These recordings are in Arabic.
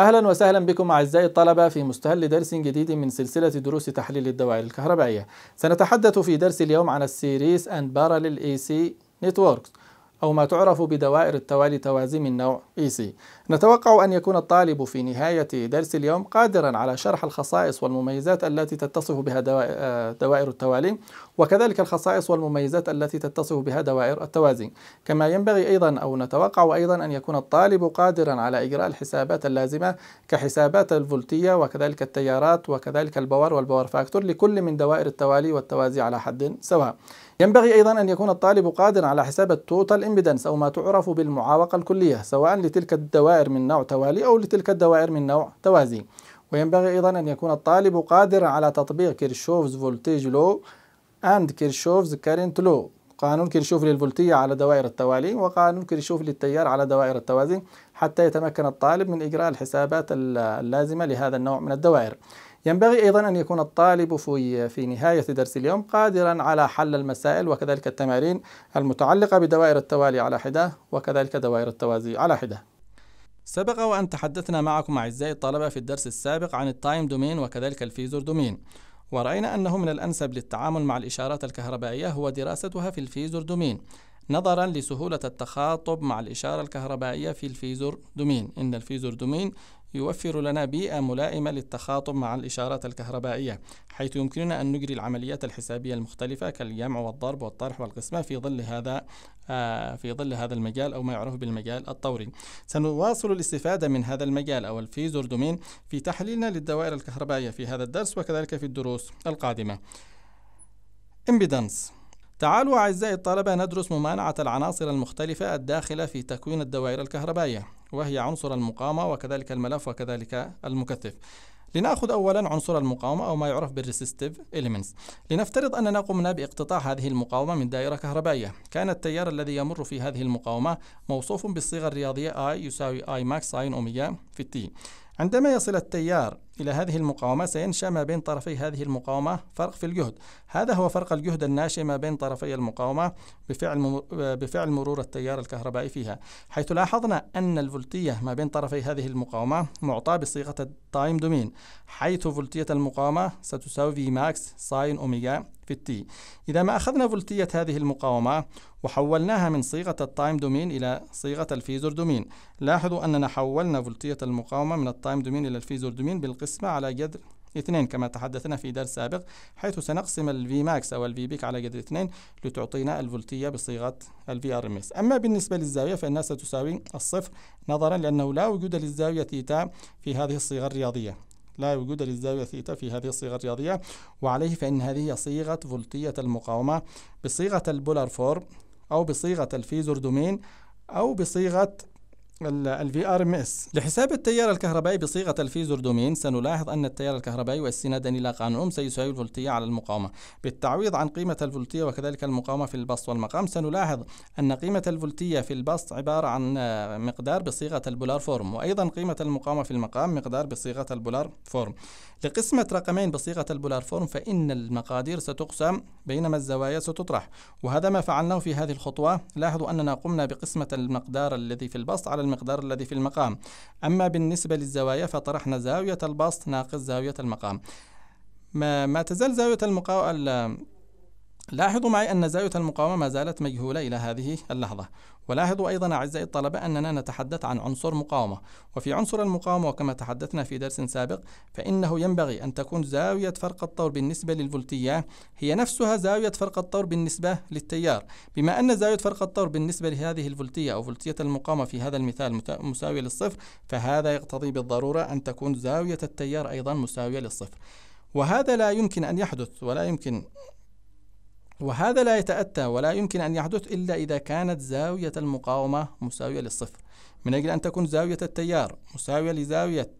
أهلا وسهلا بكم أعزائي الطلبة في مستهل درس جديد من سلسلة دروس تحليل الدوائر الكهربائية سنتحدث في درس اليوم عن السيريس أند بارالل اي سي نتوركس أو ما تعرف بدوائر التوالي توازم النوع EC نتوقع أن يكون الطالب في نهاية درس اليوم قادرا على شرح الخصائص والمميزات التي تتصف بها آه، دوائر التوالي وكذلك الخصائص والمميزات التي تتصف بها دوائر التوازي كما ينبغي أيضا أو نتوقع أيضا أن يكون الطالب قادرا على إجراء الحسابات اللازمة كحسابات الفولتية وكذلك التيارات وكذلك الباور والباور فاكتور لكل من دوائر التوالي والتوازي على حد سواء ينبغي أيضا أن يكون الطالب قادرا على حساب التوتال إمبيدنس أو ما تعرف بالمعاوقة الكلية سواء لتلك الدوائر من نوع توالي أو لتلك الدوائر من نوع توازي وينبغي أيضا أن يكون الطالب قادرا على تطبيق كيرشوفز فولتيج لو أند كيرشوفز كارنت لو قانون كيرشوف للفولتية على دوائر التوالي وقانون كيرشوف للتيار على دوائر التوازي حتى يتمكن الطالب من إجراء الحسابات اللازمة لهذا النوع من الدوائر ينبغي أيضا أن يكون الطالب في في نهاية درس اليوم قادرا على حل المسائل وكذلك التمارين المتعلقة بدوائر التوالي على حدة وكذلك دوائر التوازي على حدة سبق وأن تحدثنا معكم أعزائي الطلبة في الدرس السابق عن التايم دومين وكذلك الفيزور دومين ورأينا أنه من الأنسب للتعامل مع الإشارات الكهربائية هو دراستها في الفيزور دومين نظرا لسهولة التخاطب مع الإشارة الكهربائية في الفيزور دومين إن الفيزور دومين يوفر لنا بيئة ملائمة للتخاطب مع الإشارات الكهربائية حيث يمكننا أن نجري العمليات الحسابية المختلفة كالجمع والضرب والطرح والقسمة في ظل هذا آه، في ظل هذا المجال أو ما يعرف بالمجال الطوري سنواصل الاستفادة من هذا المجال أو الفيزور دومين في تحليلنا للدوائر الكهربائية في هذا الدرس وكذلك في الدروس القادمة impedance تعالوا أعزائي الطلبة ندرس ممانعة العناصر المختلفة الداخلة في تكوين الدوائر الكهربائية وهي عنصر المقاومة وكذلك الملف وكذلك المكثف لنأخذ أولا عنصر المقاومة أو ما يعرف بالريسيستيف إليمنتس لنفترض أننا قمنا باقتطاع هذه المقاومة من دائرة كهربائية كان التيار الذي يمر في هذه المقاومة موصوف بالصيغة الرياضية I يساوي I max ساين أوميجا في التي عندما يصل التيار إلى هذه المقاومة سينشأ ما بين طرفي هذه المقاومة فرق في الجهد هذا هو فرق الجهد الناشئ ما بين طرفي المقاومة بفعل, بفعل مرور التيار الكهربائي فيها حيث لاحظنا أن الفولتية ما بين طرفي هذه المقاومة معطى بصيغة التايم دومين حيث فولتية المقاومة ستساوي في ماكس ساين أوميجا في التي إذا ما أخذنا فولتية هذه المقاومة وحولناها من صيغة التايم دومين إلى صيغة الفيزور دومين لاحظوا أننا حولنا فولتية المقاومة من التايم دومين إلى الفيزور دومين بالقسمة على جذر اثنين كما تحدثنا في درس سابق حيث سنقسم الفي ماكس أو الفي بيك على جذر اثنين لتعطينا الفولتية بصيغة الفي ار ام اس أما بالنسبة للزاوية فإنها ستساوي الصفر نظرا لأنه لا وجود للزاوية ثيتا في هذه الصيغة الرياضية لا وجود للزاوية ثيتا في هذه الصيغة الرياضية وعليه فإن هذه صيغة فولتية المقاومة بصيغة البولار فورم أو بصيغة الفيزور دومين أو بصيغة الفي ار ام اس لحساب التيار الكهربائي بصيغه الفيزور دومين سنلاحظ ان التيار الكهربائي واستنادا الى قانون سيساوي الفولتيه على المقاومه بالتعويض عن قيمه الفولتيه وكذلك المقاومه في البسط والمقام سنلاحظ ان قيمه الفولتيه في البسط عباره عن آه، مقدار بصيغه البولار فورم وايضا قيمه المقاومه في المقام مقدار بصيغه البولار فورم لقسمة رقمين بصيغة البولار فورم فإن المقادير ستقسم بينما الزوايا ستطرح وهذا ما فعلناه في هذه الخطوة لاحظوا أننا قمنا بقسمة المقدار الذي في البسط على المقدار الذي في المقام أما بالنسبة للزوايا فطرحنا زاوية البسط ناقص زاوية المقام ما, ما تزال زاوية المقاو... لاحظوا معي أن زاوية المقاومة ما زالت مجهولة إلى هذه اللحظة ولاحظوا أيضا أعزائي الطلبة أننا نتحدث عن عنصر مقاومة وفي عنصر المقاومة وكما تحدثنا في درس سابق فإنه ينبغي أن تكون زاوية فرق الطور بالنسبة للفولتية هي نفسها زاوية فرق الطور بالنسبة للتيار بما أن زاوية فرق الطور بالنسبة لهذه الفولتية أو فولتية المقاومة في هذا المثال مساوية للصفر فهذا يقتضي بالضرورة أن تكون زاوية التيار أيضا مساوية للصفر وهذا لا يمكن أن يحدث ولا يمكن وهذا لا يتأتى ولا يمكن أن يحدث إلا إذا كانت زاوية المقاومة مساوية للصفر من أجل أن تكون زاوية التيار مساوية لزاوية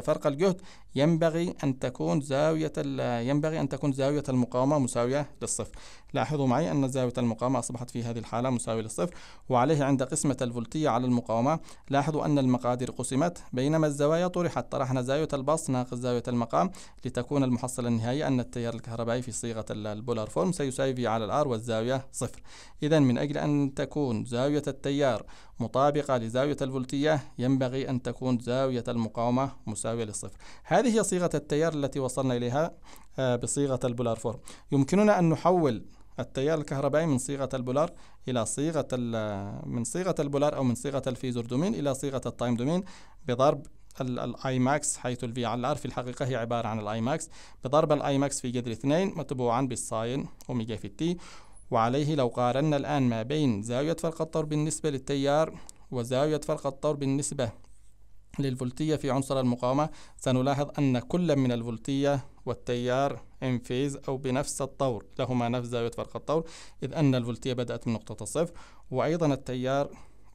فرق الجهد ينبغي أن تكون زاوية ينبغي أن تكون زاوية المقاومة مساوية للصفر لاحظوا معي أن زاوية المقاومة أصبحت في هذه الحالة مساوية للصفر وعليه عند قسمة الفولتية على المقاومة لاحظوا أن المقادير قسمت بينما الزوايا طرحت طرحنا زاوية البسط ناقص زاوية المقام لتكون المحصلة النهائية أن التيار الكهربائي في صيغة البولار فورم سيساوي في على الآر والزاوية صفر إذا من أجل أن تكون زاوية التيار مطابقة لزاوية الفولتية ينبغي أن تكون زاوية المقاومة مساوية للصفر هذه هي صيغة التيار التي وصلنا إليها آه، بصيغة البولار فورم يمكننا أن نحول التيار الكهربائي من صيغة البولار إلى صيغة آه، من صيغة البولار أو من صيغة الفيزور دومين إلى صيغة التايم دومين بضرب الاي ماكس حيث الفي على الار في الحقيقه هي عباره عن الاي ماكس بضرب الاي ماكس في جذر اثنين متبوعا بالساين اوميجا في تي وعليه لو قارنا الان ما بين زاويه فرق الطور بالنسبه للتيار وزاويه فرق الطور بالنسبه للفولتية في عنصر المقاومة سنلاحظ أن كل من الفولتية والتيار ان فيز أو بنفس الطور لهما نفس زاوية فرق الطور إذ أن الفولتية بدأت من نقطة الصفر وأيضا التيار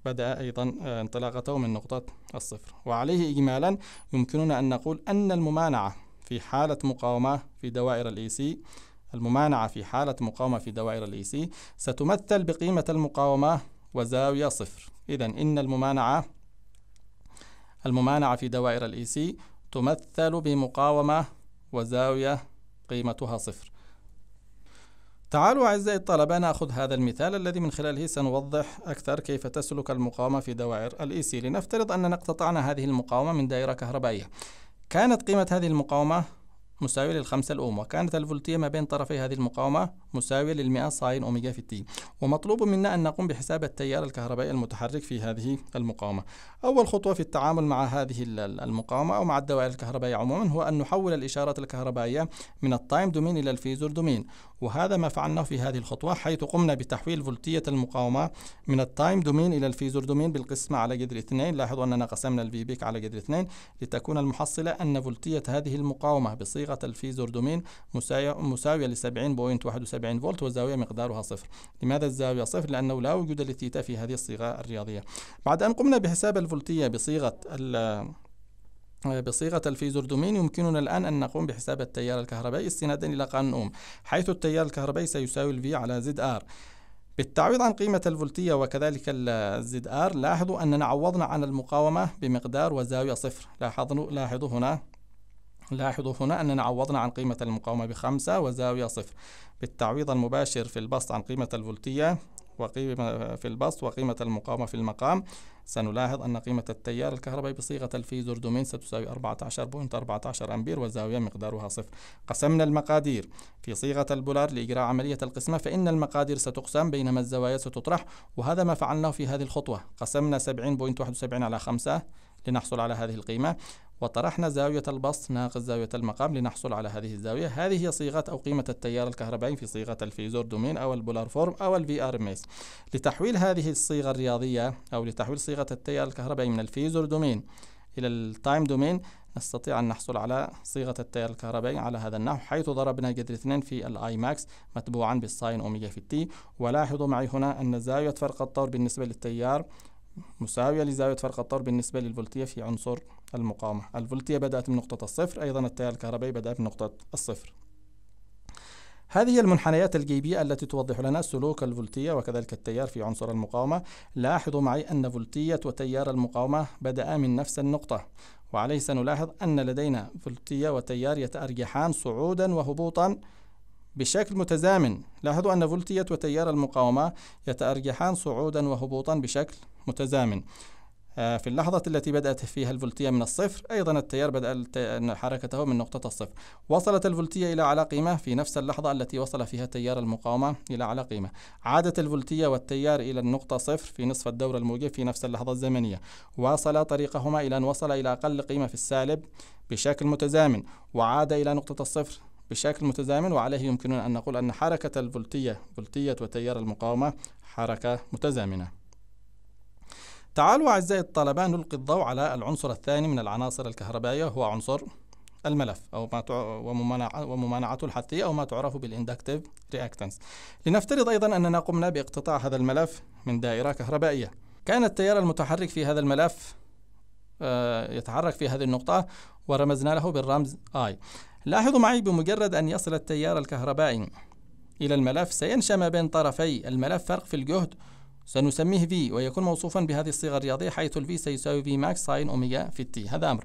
بدأ أيضا آه، انطلاقته من نقطة الصفر وعليه إجمالا يمكننا أن نقول أن الممانعة في حالة مقاومة في دوائر الإي سي الممانعة في حالة مقاومة في دوائر الإي سي ستمثل بقيمة المقاومة وزاوية صفر إذا إن الممانعة الممانعة في دوائر الإي سي e تمثل بمقاومة وزاوية قيمتها صفر تعالوا أعزائي الطلبة نأخذ هذا المثال الذي من خلاله سنوضح أكثر كيف تسلك المقاومة في دوائر الإي سي e لنفترض أننا اقتطعنا هذه المقاومة من دائرة كهربائية كانت قيمة هذه المقاومة مساوية للخمسة الأوم وكانت الفولتية ما بين طرفي هذه المقاومة مساوية للمئة ساين أوميجا في التي ومطلوب منا أن نقوم بحساب التيار الكهربائي المتحرك في هذه المقاومة أول خطوة في التعامل مع هذه المقاومة أو مع الدوائر الكهربائية عموما هو أن نحول الإشارة الكهربائية من التايم دومين إلى الفيزور دومين وهذا ما فعلناه في هذه الخطوة حيث قمنا بتحويل فولتية المقاومة من التايم دومين إلى الفيزور دومين بالقسمة على قدر اثنين لاحظوا أننا قسمنا الفي بيك على قدر اثنين لتكون المحصلة أن فولتية هذه المقاومة بصيغة الفيزور دومين مساوية ل 70.71 40 فولت والزاوية مقدارها صفر لماذا الزاوية صفر؟ لأنه لا وجود للثيتا في هذه الصيغة الرياضية بعد أن قمنا بحساب الفولتية بصيغة بصيغة الفيزور دومين يمكننا الآن أن نقوم بحساب التيار الكهربائي استنادا إلى قانون أوم حيث التيار الكهربائي سيساوي الفي على زد آر بالتعويض عن قيمة الفولتية وكذلك الزد آر لاحظوا أننا عوضنا عن المقاومة بمقدار وزاوية صفر لاحظوا لاحظوا هنا لاحظوا هنا أننا عوضنا عن قيمة المقاومة بخمسة وزاوية صفر بالتعويض المباشر في البسط عن قيمة الفولتية وقيمة في البسط وقيمة المقاومة في المقام سنلاحظ أن قيمة التيار الكهربائي بصيغة الفيزور دومين ستساوي 14.14 أمبير وزاوية مقدارها صفر قسمنا المقادير في صيغة البولار لإجراء عملية القسمة فإن المقادير ستقسم بينما الزوايا ستطرح وهذا ما فعلناه في هذه الخطوة قسمنا 70.71 على 5 لنحصل على هذه القيمة وطرحنا زاوية البسط ناقص زاوية المقام لنحصل على هذه الزاوية هذه هي صيغة أو قيمة التيار الكهربائي في صيغة الفيزور دومين أو البولار فورم أو الفي ار ام اس لتحويل هذه الصيغة الرياضية أو لتحويل صيغة التيار الكهربائي من الفيزور دومين إلى التايم دومين نستطيع أن نحصل على صيغة التيار الكهربائي على هذا النحو حيث ضربنا جذر 2 في الاي ماكس متبوعا بالساين أوميجا في التي ولاحظوا معي هنا أن زاوية فرق الطور بالنسبة للتيار مساوية لزاوية فرق الطور بالنسبة للفولتية في عنصر المقاومة الفولتية بدأت من نقطة الصفر أيضا التيار الكهربائي بدأ من نقطة الصفر هذه هي المنحنيات الجيبية التي توضح لنا سلوك الفولتية وكذلك التيار في عنصر المقاومة لاحظوا معي أن فولتية وتيار المقاومة بدأ من نفس النقطة وعليه سنلاحظ أن لدينا فولتية وتيار يتأرجحان صعودا وهبوطا بشكل متزامن لاحظوا أن فولتية وتيار المقاومة يتأرجحان صعودا وهبوطا بشكل متزامن آه، في اللحظة التي بدأت فيها الفولتية من الصفر أيضا التيار بدأ حركته من نقطة الصفر وصلت الفولتية إلى أعلى قيمة في نفس اللحظة التي وصل فيها تيار المقاومة إلى أعلى قيمة عادت الفولتية والتيار إلى النقطة صفر في نصف الدورة الموجب في نفس اللحظة الزمنية واصلا طريقهما إلى أن وصل إلى أقل قيمة في السالب بشكل متزامن وعاد إلى نقطة الصفر بشكل متزامن وعليه يمكننا أن نقول أن حركة الفولتية فولتية وتيار المقاومة حركة متزامنة تعالوا أعزائي الطلبة نلقي الضوء على العنصر الثاني من العناصر الكهربائية هو عنصر الملف أو ما وممانعة وممانعته الحثية أو ما تعرف بالإندكتيف رياكتنس لنفترض أيضا أننا قمنا باقتطاع هذا الملف من دائرة كهربائية كان التيار المتحرك في هذا الملف آه، يتحرك في هذه النقطة ورمزنا له بالرمز I لاحظوا معي بمجرد أن يصل التيار الكهربائي إلى الملف سينشأ ما بين طرفي الملف فرق في الجهد سنسميه V ويكون موصوفا بهذه الصيغة الرياضية حيث V سيساوي V ماكس ساين أوميجا في T هذا أمر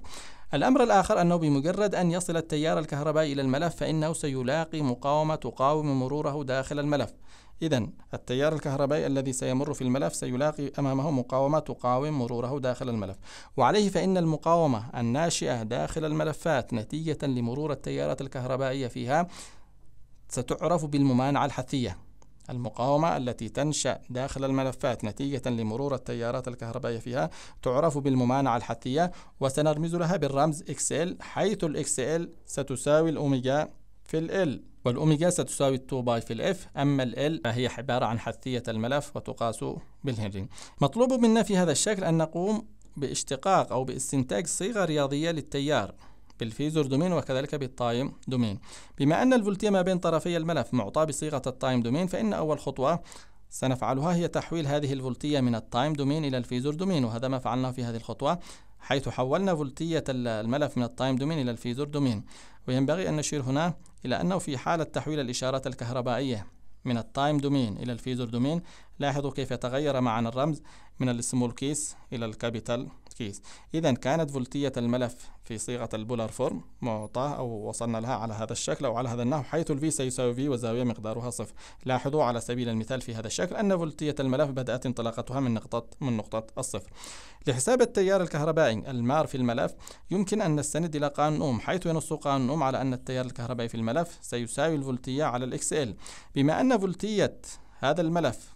الأمر الآخر أنه بمجرد أن يصل التيار الكهربائي إلى الملف فإنه سيلاقي مقاومة تقاوم مروره داخل الملف إذا التيار الكهربائي الذي سيمر في الملف سيلاقي أمامه مقاومة تقاوم مروره داخل الملف وعليه فإن المقاومة الناشئة داخل الملفات نتيجة لمرور التيارات الكهربائية فيها ستعرف بالممانعة الحثية المقاومة التي تنشأ داخل الملفات نتيجة لمرور التيارات الكهربائية فيها تعرف بالممانعة الحثية وسنرمز لها بالرمز XL حيث XL ستساوي الأوميجا في ال والأوميجا ستساوي 2 باي في الإف أما ال فهي عبارة عن حثية الملف وتقاس بالهنري مطلوب منا في هذا الشكل أن نقوم باشتقاق أو باستنتاج صيغة رياضية للتيار بالفيزور دومين وكذلك بالتايم دومين بما أن الفولتية ما بين طرفي الملف معطى بصيغة التايم دومين فإن أول خطوة سنفعلها هي تحويل هذه الفولتية من التايم دومين إلى الفيزور دومين وهذا ما فعلناه في هذه الخطوة حيث حولنا فولتية الملف من التايم دومين إلى الفيزور دومين وينبغي أن نشير هنا إلى أنه في حالة تحويل الإشارة الكهربائية من التايم دومين إلى الفيزور دومين لاحظوا كيف تغير معنا الرمز من السمول كيس إلى الكابيتال كيس إذا كانت فولتية الملف في صيغة البولار فورم معطاة أو وصلنا لها على هذا الشكل أو على هذا النحو حيث الفي سيساوي في والزاوية مقدارها صفر لاحظوا على سبيل المثال في هذا الشكل أن فولتية الملف بدأت انطلاقتها من نقطة من نقطة الصفر لحساب التيار الكهربائي المار في الملف يمكن أن نستند إلى قانون أوم حيث ينص قانون أوم على أن التيار الكهربائي في الملف سيساوي الفولتية على الإكس ال بما أن فولتية هذا الملف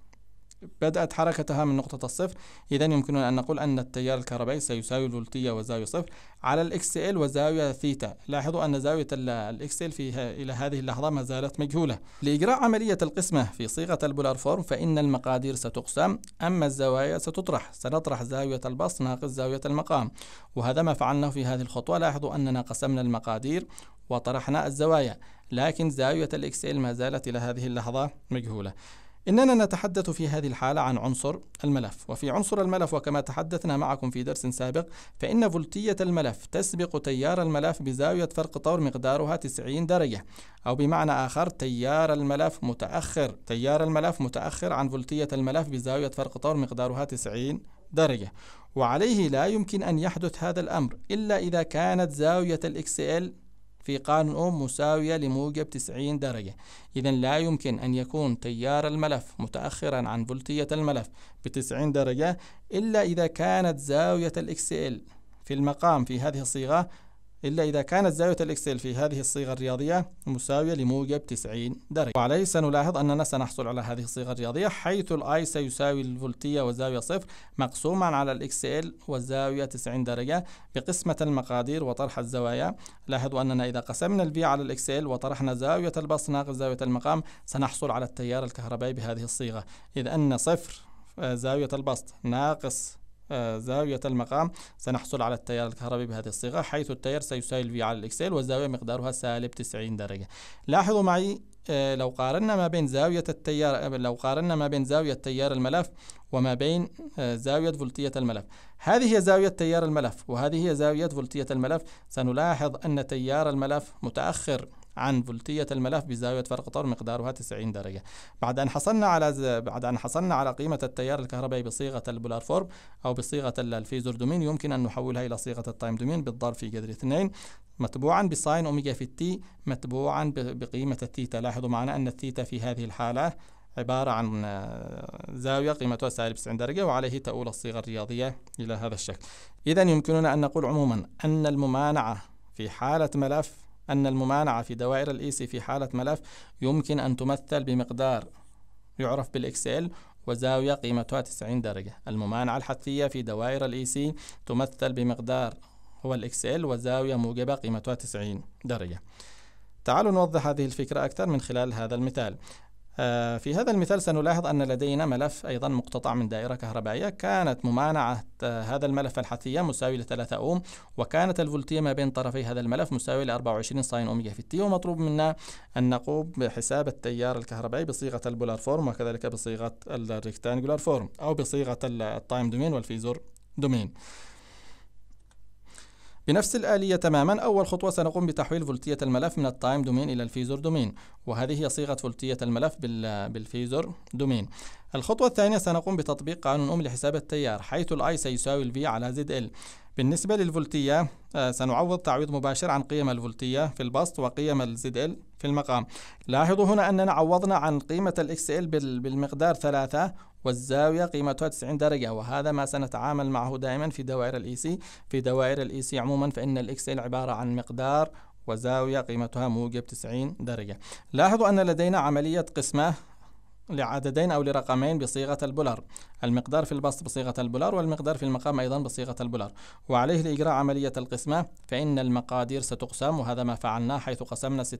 بدأت حركتها من نقطة الصفر إذا يمكننا أن نقول أن التيار الكهربائي سيساوي الفولتية وزاوية صفر على الإكس ال وزاوية ثيتا لاحظوا أن زاوية الإكس ال فيها إلى هذه اللحظة ما زالت مجهولة لإجراء عملية القسمة في صيغة البولار فورم فإن المقادير ستقسم أما الزوايا ستطرح سنطرح زاوية البسط ناقص زاوية المقام وهذا ما فعلناه في هذه الخطوة لاحظوا أننا قسمنا المقادير وطرحنا الزوايا لكن زاوية الإكس ال ما زالت إلى هذه اللحظة مجهولة إننا نتحدث في هذه الحالة عن عنصر الملف وفي عنصر الملف وكما تحدثنا معكم في درس سابق فإن فولتية الملف تسبق تيار الملف بزاوية فرق طور مقدارها 90 درجة أو بمعنى آخر تيار الملف متأخر تيار الملف متأخر عن فولتية الملف بزاوية فرق طور مقدارها 90 درجة وعليه لا يمكن أن يحدث هذا الأمر إلا إذا كانت زاوية ال XL في قانون أم مساوية لموجب 90 درجة إذا لا يمكن أن يكون تيار الملف متأخرا عن فولتية الملف ب 90 درجة إلا إذا كانت زاوية الـ XL في المقام في هذه الصيغة إلا إذا كانت زاوية الإكسل في هذه الصيغة الرياضية مساوية لموجب 90 درجة وعليه سنلاحظ أننا سنحصل على هذه الصيغة الرياضية حيث الآي سيساوي الفولتية والزاوية صفر مقسوما على الإكسل والزاوية 90 درجة بقسمة المقادير وطرح الزوايا لاحظوا أننا إذا قسمنا الفي على الإكسل وطرحنا زاوية البسط ناقص زاوية المقام سنحصل على التيار الكهربائي بهذه الصيغة إذ أن صفر آه، زاوية البسط ناقص زاوية المقام سنحصل على التيار الكهربي بهذه الصيغة حيث التيار سيساوي في على الإكسل والزاوية مقدارها سالب 90 درجة لاحظوا معي آه، لو قارنا ما بين زاوية التيار آه، لو قارنا ما بين زاوية تيار الملف وما بين آه، زاوية فولتية الملف هذه هي زاوية تيار الملف وهذه هي زاوية فولتية الملف سنلاحظ أن تيار الملف متأخر عن فولتية الملف بزاوية فرق طور مقدارها 90 درجة بعد أن حصلنا على ز... بعد أن حصلنا على قيمة التيار الكهربائي بصيغة البولار فورم أو بصيغة الفيزور دومين يمكن أن نحولها إلى صيغة التايم دومين بالضرب في جذر 2 متبوعا بساين أوميجا في التي متبوعا بقيمة التيتا لاحظوا معنا أن التيتا في هذه الحالة عبارة عن آه، زاوية قيمتها سالب 90 درجة وعليه تؤول الصيغة الرياضية إلى هذا الشكل إذا يمكننا أن نقول عموما أن الممانعة في حالة ملف أن الممانعة في دوائر الإيسي في حالة ملف يمكن أن تمثل بمقدار يعرف بالإكسل وزاوية قيمتها 90 درجة الممانعة الحثية في دوائر الإيسي تمثل بمقدار هو الإكسل وزاوية موجبة قيمتها 90 درجة تعالوا نوضح هذه الفكرة أكثر من خلال هذا المثال آه، في هذا المثال سنلاحظ أن لدينا ملف أيضا مقتطع من دائرة كهربائية كانت ممانعة هذا الملف الحثية مساوية لثلاثة أوم وكانت الفولتية ما بين طرفي هذا الملف مساوية ل 24 ساين أوميجا في التي ومطلوب منا أن نقوم بحساب التيار الكهربائي بصيغة البولار فورم وكذلك بصيغة الريكتانجولار فورم أو بصيغة التايم دومين والفيزور دومين بنفس الآلية تماما أول خطوة سنقوم بتحويل فولتية الملف من التايم دومين إلى الفيزور دومين وهذه هي صيغة فولتية الملف بالفيزور دومين الخطوة الثانية سنقوم بتطبيق قانون أم لحساب التيار حيث الأي سيساوي الفي على زد ال بالنسبة للفولتية آه، سنعوض تعويض مباشر عن قيم الفولتية في البسط وقيم الزد ال في المقام لاحظوا هنا أننا عوضنا عن قيمة الاكس ال بالمقدار ثلاثة والزاوية قيمتها 90 درجة وهذا ما سنتعامل معه دائما في دوائر الاي سي e في دوائر الاي سي e عموما فإن الاكس ال عبارة عن مقدار وزاوية قيمتها موجب 90 درجة لاحظوا أن لدينا عملية قسمة لعددين أو لرقمين بصيغة البولر المقدار في البسط بصيغة البولر والمقدار في المقام أيضا بصيغة البولر وعليه لإجراء عملية القسمة فإن المقادير ستقسم وهذا ما فعلناه حيث قسمنا 16.968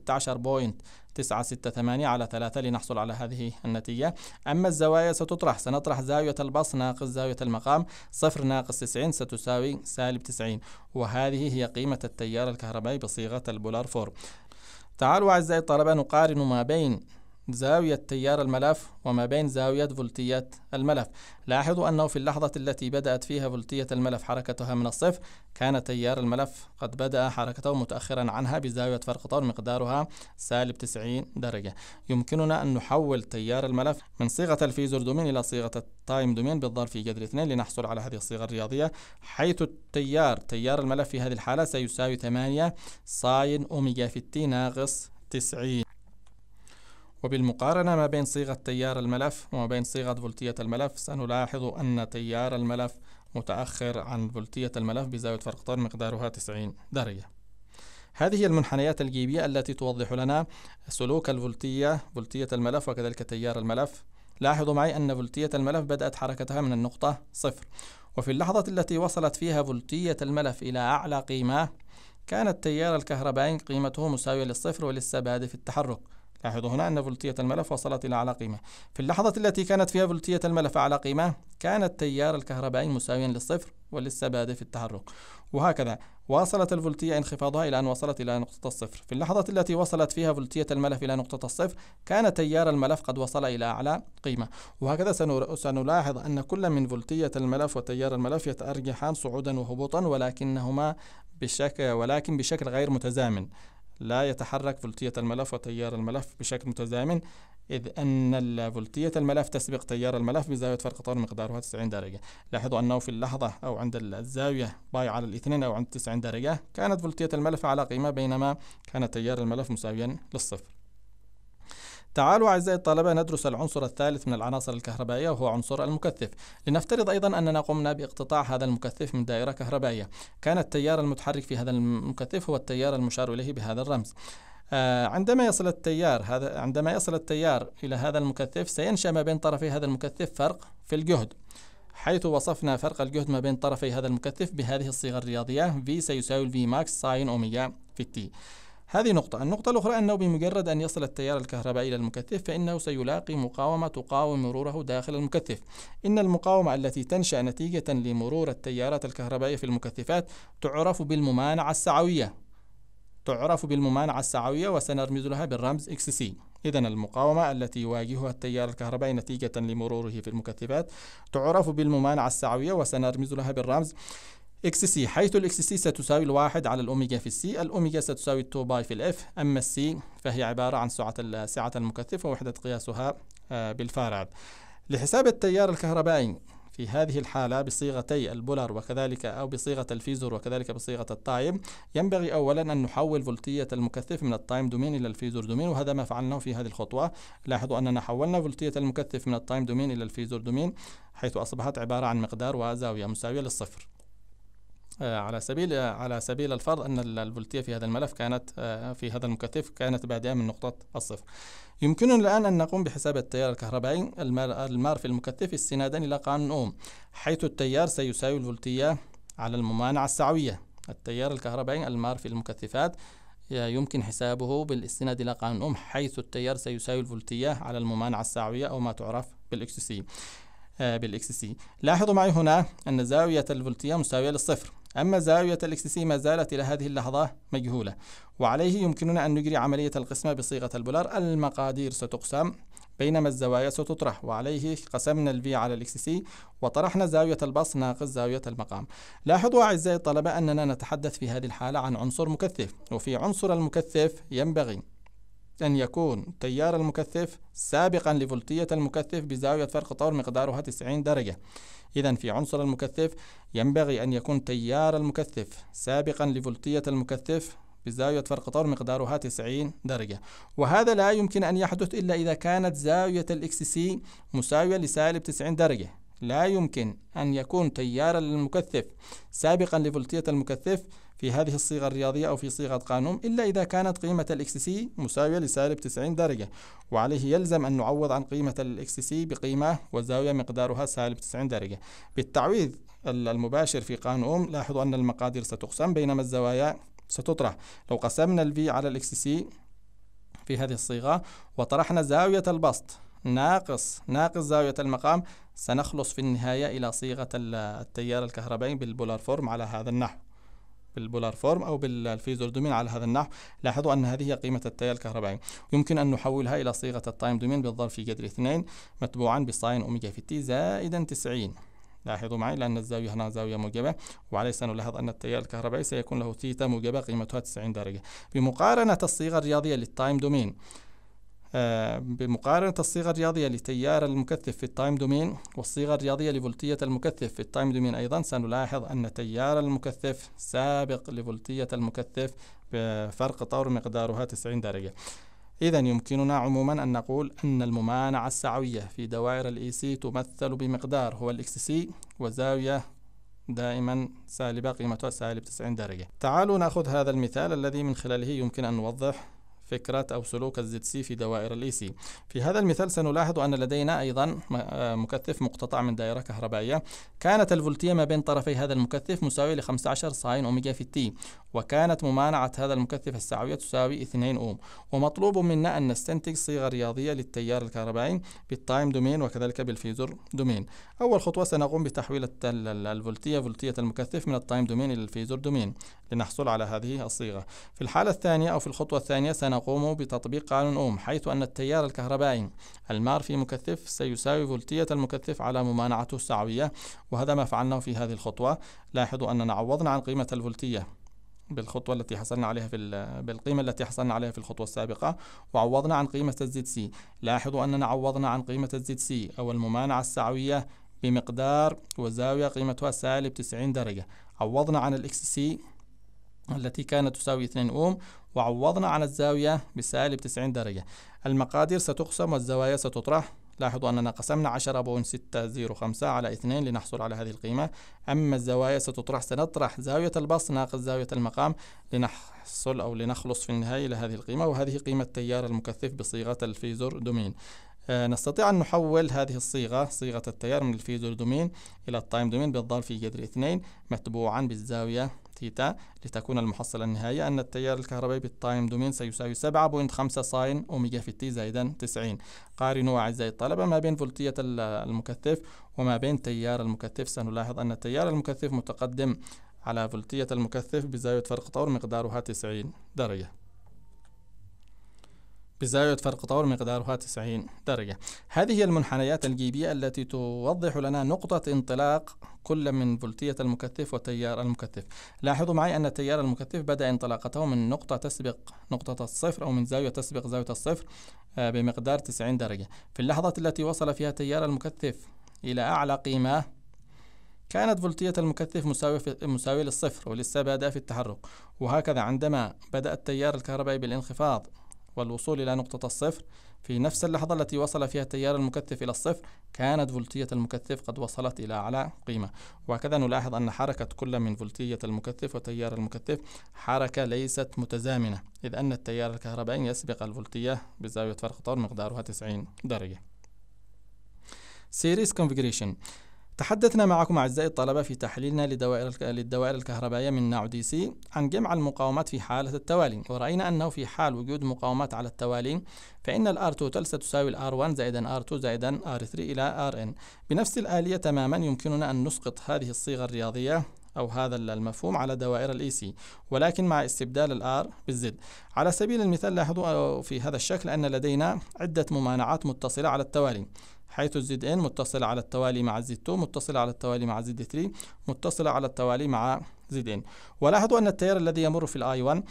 على 3 لنحصل على هذه النتيجة أما الزوايا ستطرح سنطرح زاوية البسط ناقص زاوية المقام صفر ناقص 90 ستساوي سالب 90 وهذه هي قيمة التيار الكهربائي بصيغة البولر 4 تعالوا أعزائي الطلبة نقارن ما بين زاوية تيار الملف وما بين زاوية فولتية الملف لاحظوا أنه في اللحظة التي بدأت فيها فولتية الملف حركتها من الصفر كان تيار الملف قد بدأ حركته متأخرا عنها بزاوية فرق طور مقدارها سالب 90 درجة يمكننا أن نحول تيار الملف من صيغة الفيزور دومين إلى صيغة التايم دومين بالضرب في جذر 2 لنحصل على هذه الصيغة الرياضية حيث التيار تيار الملف في هذه الحالة سيساوي 8 ساين أوميجا في تي ناقص 90 وبالمقارنة ما بين صيغة تيار الملف وما بين صيغة فولتية الملف سنلاحظ أن تيار الملف متأخر عن فولتية الملف بزاوية فرق طار مقدارها 90 درجة هذه المنحنيات الجيبية التي توضح لنا سلوك الفولتية فولتية الملف وكذلك تيار الملف لاحظوا معي أن فولتية الملف بدأت حركتها من النقطة صفر وفي اللحظة التي وصلت فيها فولتية الملف إلى أعلى قيمة كان التيار الكهربائي قيمته مساوية للصفر ولسه بادئ في التحرك لاحظوا هنا أن فولتية الملف وصلت إلى على قيمة في اللحظة التي كانت فيها فولتية الملف على قيمة كان التيار الكهربائي مساويا للصفر بادئ في التحرك وهكذا واصلت الفولتية انخفاضها إلى أن وصلت إلى نقطة الصفر في اللحظة التي وصلت فيها فولتية الملف إلى نقطة الصفر كان تيار الملف قد وصل إلى أعلى قيمة وهكذا سنلاحظ أن كل من فولتية الملف وتيار الملف يتأرجحان صعودا وهبوطا ولكنهما بشكل ولكن بشكل غير متزامن لا يتحرك فولتية الملف وتيار الملف بشكل متزامن إذ أن فولتية الملف تسبق تيار الملف بزاوية فرق طور مقدارها 90 درجة لاحظوا أنه في اللحظة أو عند الزاوية باي على الاثنين أو عند 90 درجة كانت فولتية الملف على قيمة بينما كان تيار الملف مساويا للصفر تعالوا أعزائي الطلبة ندرس العنصر الثالث من العناصر الكهربائية وهو عنصر المكثف لنفترض أيضا أننا قمنا باقتطاع هذا المكثف من دائرة كهربائية كان التيار المتحرك في هذا المكثف هو التيار المشار إليه بهذا الرمز آه، عندما يصل التيار هذا عندما يصل التيار إلى هذا المكثف سينشأ ما بين طرفي هذا المكثف فرق في الجهد حيث وصفنا فرق الجهد ما بين طرفي هذا المكثف بهذه الصيغة الرياضية V سيساوي V max sin أوميجا في T هذه نقطة النقطة الأخرى أنه بمجرد أن يصل التيار الكهربائي إلى المكثف فإنه سيلاقي مقاومة تقاوم مروره داخل المكثف إن المقاومة التي تنشأ نتيجة لمرور التيارات الكهربائية في المكثفات تعرف بالممانعة السعوية تعرف بالممانعة السعوية وسنرمز لها بالرمز XC إذا المقاومة التي يواجهها التيار الكهربائي نتيجة لمروره في المكثفات تعرف بالممانعة السعوية وسنرمز لها بالرمز اكس سي حيث الاكس سي ستساوي الواحد على الاوميجا في السي الاوميجا ستساوي 2 باي في الاف اما السي فهي عبارة عن سعة سعة المكثف ووحدة قياسها آه، بالفاراد لحساب التيار الكهربائي في هذه الحالة بصيغتي البولر وكذلك أو بصيغة الفيزور وكذلك بصيغة التايم ينبغي أولا أن نحول فولتية المكثف من التايم دومين إلى الفيزور دومين وهذا ما فعلناه في هذه الخطوة لاحظوا أننا حولنا فولتية المكثف من التايم دومين إلى الفيزور دومين حيث أصبحت عبارة عن مقدار وزاوية مساوية للصفر آه، على سبيل آه، على سبيل الفرض ان الفولتيه في هذا الملف كانت آه، في هذا المكثف كانت بادئه من نقطه الصفر. يمكننا الان ان نقوم بحساب التيار الكهربائي المار في المكثف استنادا الى قانون اوم حيث التيار سيساوي الفولتيه على الممانعه السعويه. التيار الكهربائي المار في المكثفات يمكن حسابه بالاستناد إلى قانون أوم حيث التيار سيساوي الفولتية على الممانعة السعوية أو ما تعرف بالإكس سي بالإكس سي لاحظوا معي هنا أن زاوية الفولتية مساوية للصفر أما زاوية الإكس سي ما زالت إلى هذه اللحظة مجهولة وعليه يمكننا أن نجري عملية القسمة بصيغة البولار المقادير ستقسم بينما الزوايا ستطرح وعليه قسمنا الفي على الاكس سي وطرحنا زاوية البص ناقص زاوية المقام لاحظوا أعزائي الطلبة أننا نتحدث في هذه الحالة عن عنصر مكثف وفي عنصر المكثف ينبغي أن يكون تيار المكثف سابقا لفولتية المكثف بزاوية فرق طور مقدارها 90 درجة إذا في عنصر المكثف ينبغي أن يكون تيار المكثف سابقا لفولتية المكثف بزاوية فرق طور مقدارها 90 درجة وهذا لا يمكن أن يحدث إلا إذا كانت زاوية الإكس سي مساوية لسالب 90 درجة لا يمكن أن يكون تيارا للمكثف سابقا لفولتية المكثف في هذه الصيغة الرياضية أو في صيغة قانون إلا إذا كانت قيمة الإكس سي مساوية لسالب 90 درجة وعليه يلزم أن نعوض عن قيمة الإكس سي بقيمة وزاوية مقدارها سالب 90 درجة بالتعويض المباشر في قانون لاحظوا أن المقادير ستقسم بينما الزوايا ستطرح لو قسمنا الفي على الإكس سي في هذه الصيغة وطرحنا زاوية البسط ناقص ناقص زاوية المقام سنخلص في النهاية إلى صيغة التيار الكهربائي بالبولار فورم على هذا النحو بالبولار فورم أو بالفيزور دومين على هذا النحو لاحظوا أن هذه هي قيمة التيار الكهربائي يمكن أن نحولها إلى صيغة التايم دومين بالضرب في قدر 2 متبوعا بساين أوميجا في تي زائدا 90 لاحظوا معي لأن الزاوية هنا زاوية موجبة وعليه سنلاحظ أن التيار الكهربائي سيكون له ثيتا موجبة قيمتها 90 درجة بمقارنة الصيغة الرياضية للتايم دومين آه، بمقارنة الصيغة الرياضية لتيار المكثف في التايم دومين والصيغة الرياضية لفولتية المكثف في التايم دومين أيضا سنلاحظ أن تيار المكثف سابق لفولتية المكثف بفرق طور مقدارها 90 درجة إذا يمكننا عموما أن نقول أن الممانعة السعوية في دوائر الإي سي تمثل بمقدار هو الإكس سي وزاوية دائما سالبة قيمتها سالب 90 درجة تعالوا نأخذ هذا المثال الذي من خلاله يمكن أن نوضح فكرة أو سلوك الزد سي في دوائر الإي سي في هذا المثال سنلاحظ أن لدينا أيضا آه، مكثف مقتطع من دائرة كهربائية كانت الفولتية ما بين طرفي هذا المكثف مساوية ل 15 ساين أوميجا في تي وكانت ممانعة هذا المكثف السعوية تساوي 2 أوم ومطلوب منا أن نستنتج صيغة رياضية للتيار الكهربائي بالتايم دومين وكذلك بالفيزور دومين أول خطوة سنقوم بتحويل الفولتية فولتية المكثف من التايم دومين إلى الفيزور دومين لنحصل على هذه الصيغة في الحالة الثانية أو في الخطوة الثانية سنقوم بتطبيق قانون أوم حيث أن التيار الكهربائي المار في مكثف سيساوي فولتية المكثف على ممانعته السعوية وهذا ما فعلناه في هذه الخطوة لاحظوا أننا عوضنا عن قيمة الفولتية بالخطوة التي حصلنا عليها في بالقيمة التي حصلنا عليها في الخطوة السابقة وعوضنا عن قيمة الزد سي لاحظوا أننا عوضنا عن قيمة الزد سي أو الممانعة السعوية بمقدار وزاوية قيمتها سالب 90 درجة عوضنا عن الإكس سي التي كانت تساوي 2 أوم وعوضنا عن الزاوية بسالب 90 درجة المقادير ستقسم والزوايا ستطرح لاحظوا أننا قسمنا 10.605 على 2 لنحصل على هذه القيمة أما الزوايا ستطرح سنطرح زاوية البسط ناقص زاوية المقام لنحصل أو لنخلص في النهاية إلى هذه القيمة وهذه قيمة تيار المكثف بصيغة الفيزور دومين آه، نستطيع أن نحول هذه الصيغة صيغة التيار من الفيزور دومين إلى التايم دومين بالضرب في جذر 2 متبوعا بالزاوية ثيتا لتكون المحصلة النهائية أن التيار الكهربائي بالتايم دومين سيساوي 7.5 ساين أوميجا في تي زائدا 90 قارنوا أعزائي الطلبة ما بين فولتية المكثف وما بين تيار المكثف سنلاحظ أن التيار المكثف متقدم على فولتية المكثف بزاوية فرق طور مقدارها 90 درجة بزاوية فرق طور مقدارها 90 درجة هذه هي المنحنيات الجيبية التي توضح لنا نقطة انطلاق كل من فولتية المكثف وتيار المكثف لاحظوا معي أن تيار المكثف بدأ انطلاقته من نقطة تسبق نقطة الصفر أو من زاوية تسبق زاوية الصفر آه، بمقدار 90 درجة في اللحظة التي وصل فيها تيار المكثف إلى أعلى قيمة كانت فولتية المكثف مساوية مساوية للصفر ولسه بدأ في التحرك وهكذا عندما بدأ التيار الكهربائي بالانخفاض والوصول إلى نقطة الصفر في نفس اللحظة التي وصل فيها التيار المكثف إلى الصفر كانت فولتية المكثف قد وصلت إلى أعلى قيمة وهكذا نلاحظ أن حركة كل من فولتية المكثف وتيار المكثف حركة ليست متزامنة إذ أن التيار الكهربائي يسبق الفولتية بزاوية فرق طور مقدارها 90 درجة. Series configuration تحدثنا معكم أعزائي الطلبة في تحليلنا لدوائر للدوائر الكهربائية من ناو دي سي عن جمع المقاومات في حالة التوالي ورأينا أنه في حال وجود مقاومات على التوالي فإن الـ R2 ستساوي الـ R1 زائدا R2 زائدا R3 إلى Rn بنفس الآلية تماما يمكننا أن نسقط هذه الصيغة الرياضية أو هذا المفهوم على دوائر الإي سي e ولكن مع استبدال الـ R بالزد على سبيل المثال لاحظوا في هذا الشكل أن لدينا عدة ممانعات متصلة على التوالي حيث الزد ان متصلة على التوالي مع الزد 2 متصلة على التوالي مع الزد 3 متصلة على التوالي مع زد ان ولاحظوا أن التيار الذي يمر في الاي آه، 1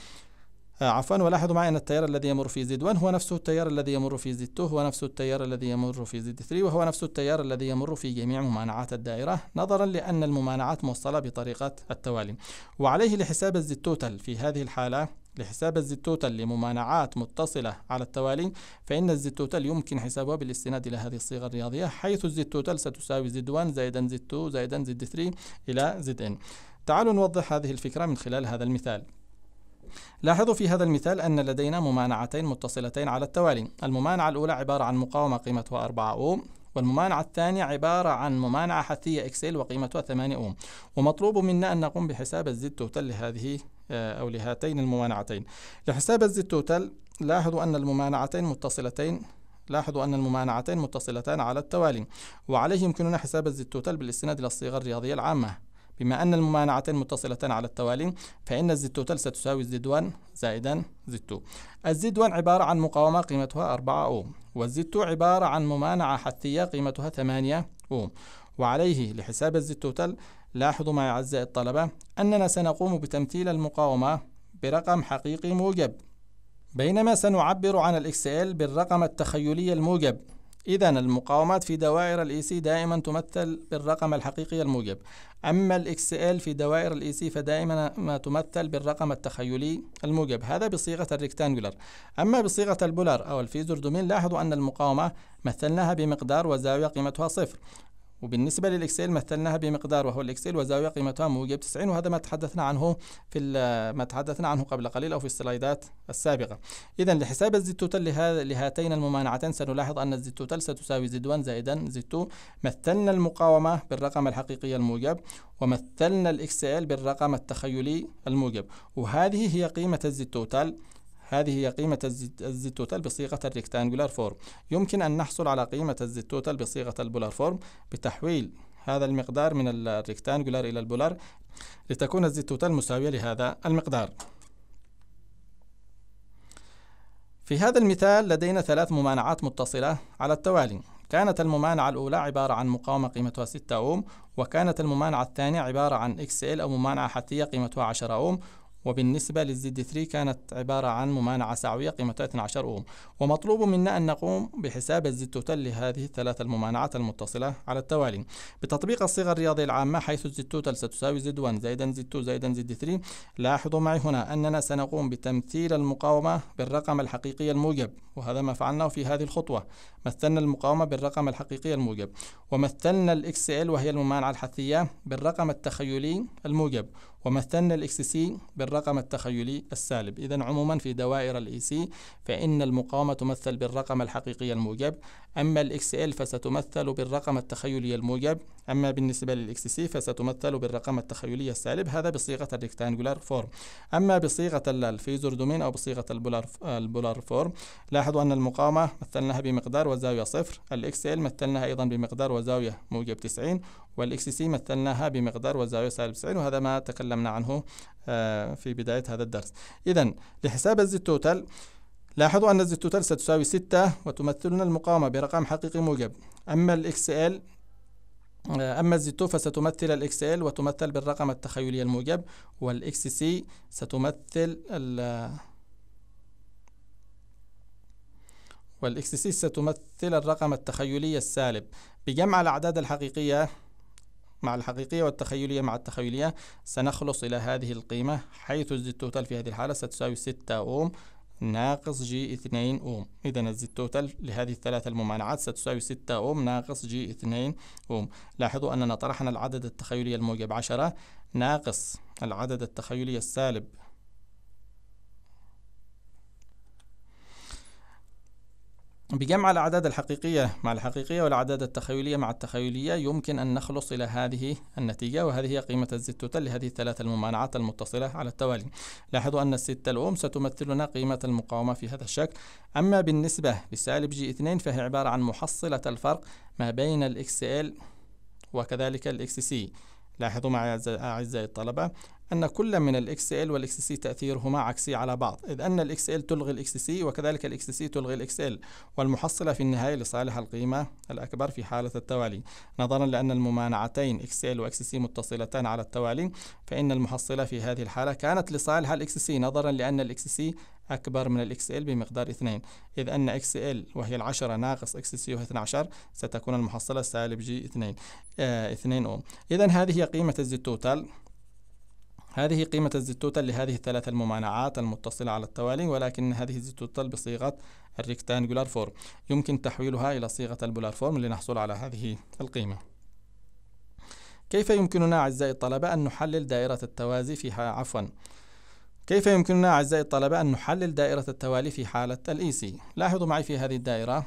عفوا ولاحظوا معي أن التيار الذي يمر في زد 1 هو نفسه التيار الذي يمر في زد 2 هو نفسه التيار الذي يمر في زد 3 وهو نفسه التيار الذي يمر في جميع ممانعات الدائرة نظرا لأن الممانعات موصلة بطريقة التوالي وعليه لحساب الزد توتال في هذه الحالة لحساب الزيتوتال لممانعات متصلة على التوالي فإن الزيتوتال يمكن حسابها بالاستناد إلى هذه الصيغة الرياضية حيث الزيتوتال ستساوي زد 1 زائدا زد 2 زائدا زد 3 إلى ان تعالوا نوضح هذه الفكرة من خلال هذا المثال لاحظوا في هذا المثال أن لدينا ممانعتين متصلتين على التوالي الممانعة الأولى عبارة عن مقاومة قيمتها 4 أوم والممانعة الثانية عبارة عن ممانعة حثية إكسل وقيمتها 8 أوم ومطلوب منا أن نقوم بحساب الزد توتال لهذه آه، أو لهاتين الممانعتين لحساب الزد توتال لاحظوا أن الممانعتين متصلتين لاحظوا أن الممانعتين متصلتان على التوالي وعليه يمكننا حساب الزد توتال بالاستناد إلى الصيغة الرياضية العامة بما أن الممانعتين متصلتان على التوالي فإن الزد توتال ستساوي الزد 1 زائدا زد 2 الزد 1 عبارة عن مقاومة قيمتها 4 أوم والزد 2 عبارة عن ممانعة حثية قيمتها 8 أوم وعليه لحساب الزد توتال لاحظوا معي أعزائي الطلبة أننا سنقوم بتمثيل المقاومة برقم حقيقي موجب بينما سنعبر عن الإكسل بالرقم التخيلي الموجب إذا المقاومات في دوائر الإي سي دائما تمثل بالرقم الحقيقي الموجب أما الإكس إل في دوائر الإي سي فدائما ما تمثل بالرقم التخيلي الموجب هذا بصيغة الريكتانجولر أما بصيغة البولار أو الفيزور دومين لاحظوا أن المقاومة مثلناها بمقدار وزاوية قيمتها صفر وبالنسبة للإكسل مثلناها بمقدار وهو الإكسل وزاوية قيمتها موجب 90 وهذا ما تحدثنا عنه في ما تحدثنا عنه قبل قليل أو في السلايدات السابقة إذا لحساب الزد توتال لهاتين الممانعتين سنلاحظ أن الزد توتال ستساوي زد 1 زائدا زد 2 مثلنا المقاومة بالرقم الحقيقي الموجب ومثلنا الإكسل بالرقم التخيلي الموجب وهذه هي قيمة الزد توتال هذه هي قيمة الزد توتال بصيغة الريكتانجولار فورم يمكن أن نحصل على قيمة الزد توتال بصيغة البولار فورم بتحويل هذا المقدار من الريكتانجولار إلى البولار لتكون الزد توتال مساوية لهذا المقدار في هذا المثال لدينا ثلاث ممانعات متصلة على التوالي كانت الممانعة الأولى عبارة عن مقاومة قيمتها 6 أوم وكانت الممانعة الثانية عبارة عن XL أو ممانعة حثية قيمتها 10 أوم وبالنسبة للزد 3 كانت عبارة عن ممانعة سعوية قيمتها 12 أوم ومطلوب منا أن نقوم بحساب الزد توتال لهذه الثلاث الممانعات المتصلة على التوالي بتطبيق الصيغة الرياضية العامة حيث الزد توتال ستساوي زد 1 زائدا زد 2 زائدا زد 3 لاحظوا معي هنا أننا سنقوم بتمثيل المقاومة بالرقم الحقيقي الموجب وهذا ما فعلناه في هذه الخطوة مثلنا المقاومة بالرقم الحقيقي الموجب ومثلنا ال XL وهي الممانعة الحثية بالرقم التخيلي الموجب ومثلنا الاكس سي بالرقم التخيلي السالب إذا عموما في دوائر الاي سي e فإن المقاومة تمثل بالرقم الحقيقي الموجب أما الاكس ال فستمثل بالرقم التخيلي الموجب أما بالنسبة للاكس سي فستمثل بالرقم التخيلي السالب هذا بصيغة الريكتانجولار فورم أما بصيغة الفيزر دومين أو بصيغة البولار البولار فورم لاحظوا أن المقاومة مثلناها بمقدار وزاوية صفر الاكس ال مثلناها أيضا بمقدار وزاوية موجب 90 والاكس سي مثلناها بمقدار وزاوية سالب 90 وهذا ما تكلم تكلمنا عنه آه، في بداية هذا الدرس إذا لحساب الزيت توتال لاحظوا أن الزيت توتال ستساوي 6 وتمثلنا المقاومة برقم حقيقي موجب أما الإكس إل آه، أما الزيتو فستمثل الإكس إل وتمثل بالرقم التخيلي الموجب والإكس سي ستمثل ال والإكس سي ستمثل الرقم التخيلي السالب بجمع الأعداد الحقيقية مع الحقيقية والتخيلية مع التخيلية سنخلص إلى هذه القيمة حيث الزد توتال في هذه الحالة ستساوي 6 أوم ناقص جي 2 أوم إذا الزد توتال لهذه الثلاثة الممانعات ستساوي 6 أوم ناقص جي 2 أوم لاحظوا أننا طرحنا العدد التخيلي الموجب 10 ناقص العدد التخيلي السالب بجمع الأعداد الحقيقية مع الحقيقية والأعداد التخيلية مع التخيلية يمكن أن نخلص إلى هذه النتيجة وهذه هي قيمة الزد توتال لهذه الثلاث الممانعات المتصلة على التوالي لاحظوا أن الستة الأم ستمثلنا قيمة المقاومة في هذا الشكل أما بالنسبة لسالب جي 2 فهي عبارة عن محصلة الفرق ما بين الإكس ال وكذلك الإكس سي لاحظوا معي أعزائي الطلبة أن كل من ال والإكس سي XC تأثيرهما عكسي على بعض إذ أن ال XL تلغي الإكس XC وكذلك الإكس XC تلغي ال XL والمحصلة في النهاية لصالح القيمة الأكبر في حالة التوالي نظرا لأن الممانعتين XL و XC متصلتان على التوالي فإن المحصلة في هذه الحالة كانت لصالح الإكس XC نظرا لأن الإكس XC أكبر من ال XL بمقدار 2 إذ أن XL وهي العشرة ناقص XC وهي 12 ستكون المحصلة سالب G 2 آه 2 أوم إذا هذه قيمة الزد توتال هذه قيمة الزيتوتال لهذه الثلاث الممانعات المتصلة على التوالي ولكن هذه الزيتوتال بصيغة الريكتانجولار فورم يمكن تحويلها إلى صيغة البولار فورم لنحصل على هذه القيمة كيف يمكننا أعزائي الطلبة أن نحلل دائرة التوازي في عفوا كيف يمكننا أعزائي الطلبة أن نحلل دائرة التوالي في حالة الإي سي e لاحظوا معي في هذه الدائرة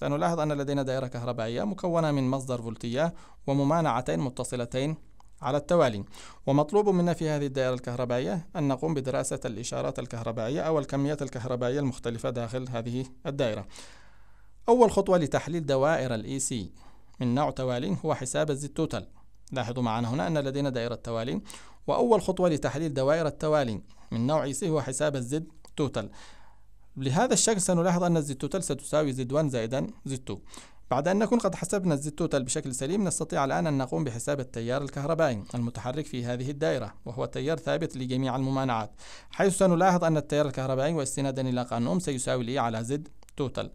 سنلاحظ أن لدينا دائرة كهربائية مكونة من مصدر فولتية وممانعتين متصلتين على التوالي ومطلوب منا في هذه الدائرة الكهربائية أن نقوم بدراسة الإشارات الكهربائية أو الكميات الكهربائية المختلفة داخل هذه الدائرة أول خطوة لتحليل دوائر ال EC من نوع توالي هو حساب الزد توتال لاحظوا معنا هنا أن لدينا دائرة توالي وأول خطوة لتحليل دوائر التوالي من نوع EC هو حساب الزد توتال لهذا الشكل سنلاحظ أن الزد توتال ستساوي زد 1 زائدا زد 2 بعد أن نكون قد حسبنا الزتوتال بشكل سليم نستطيع الآن أن نقوم بحساب التيار الكهربائي المتحرك في هذه الدائرة وهو تيار ثابت لجميع الممانعات حيث سنلاحظ أن التيار الكهربائي واستنادا إلى قانون سيساوي لي على زد توتال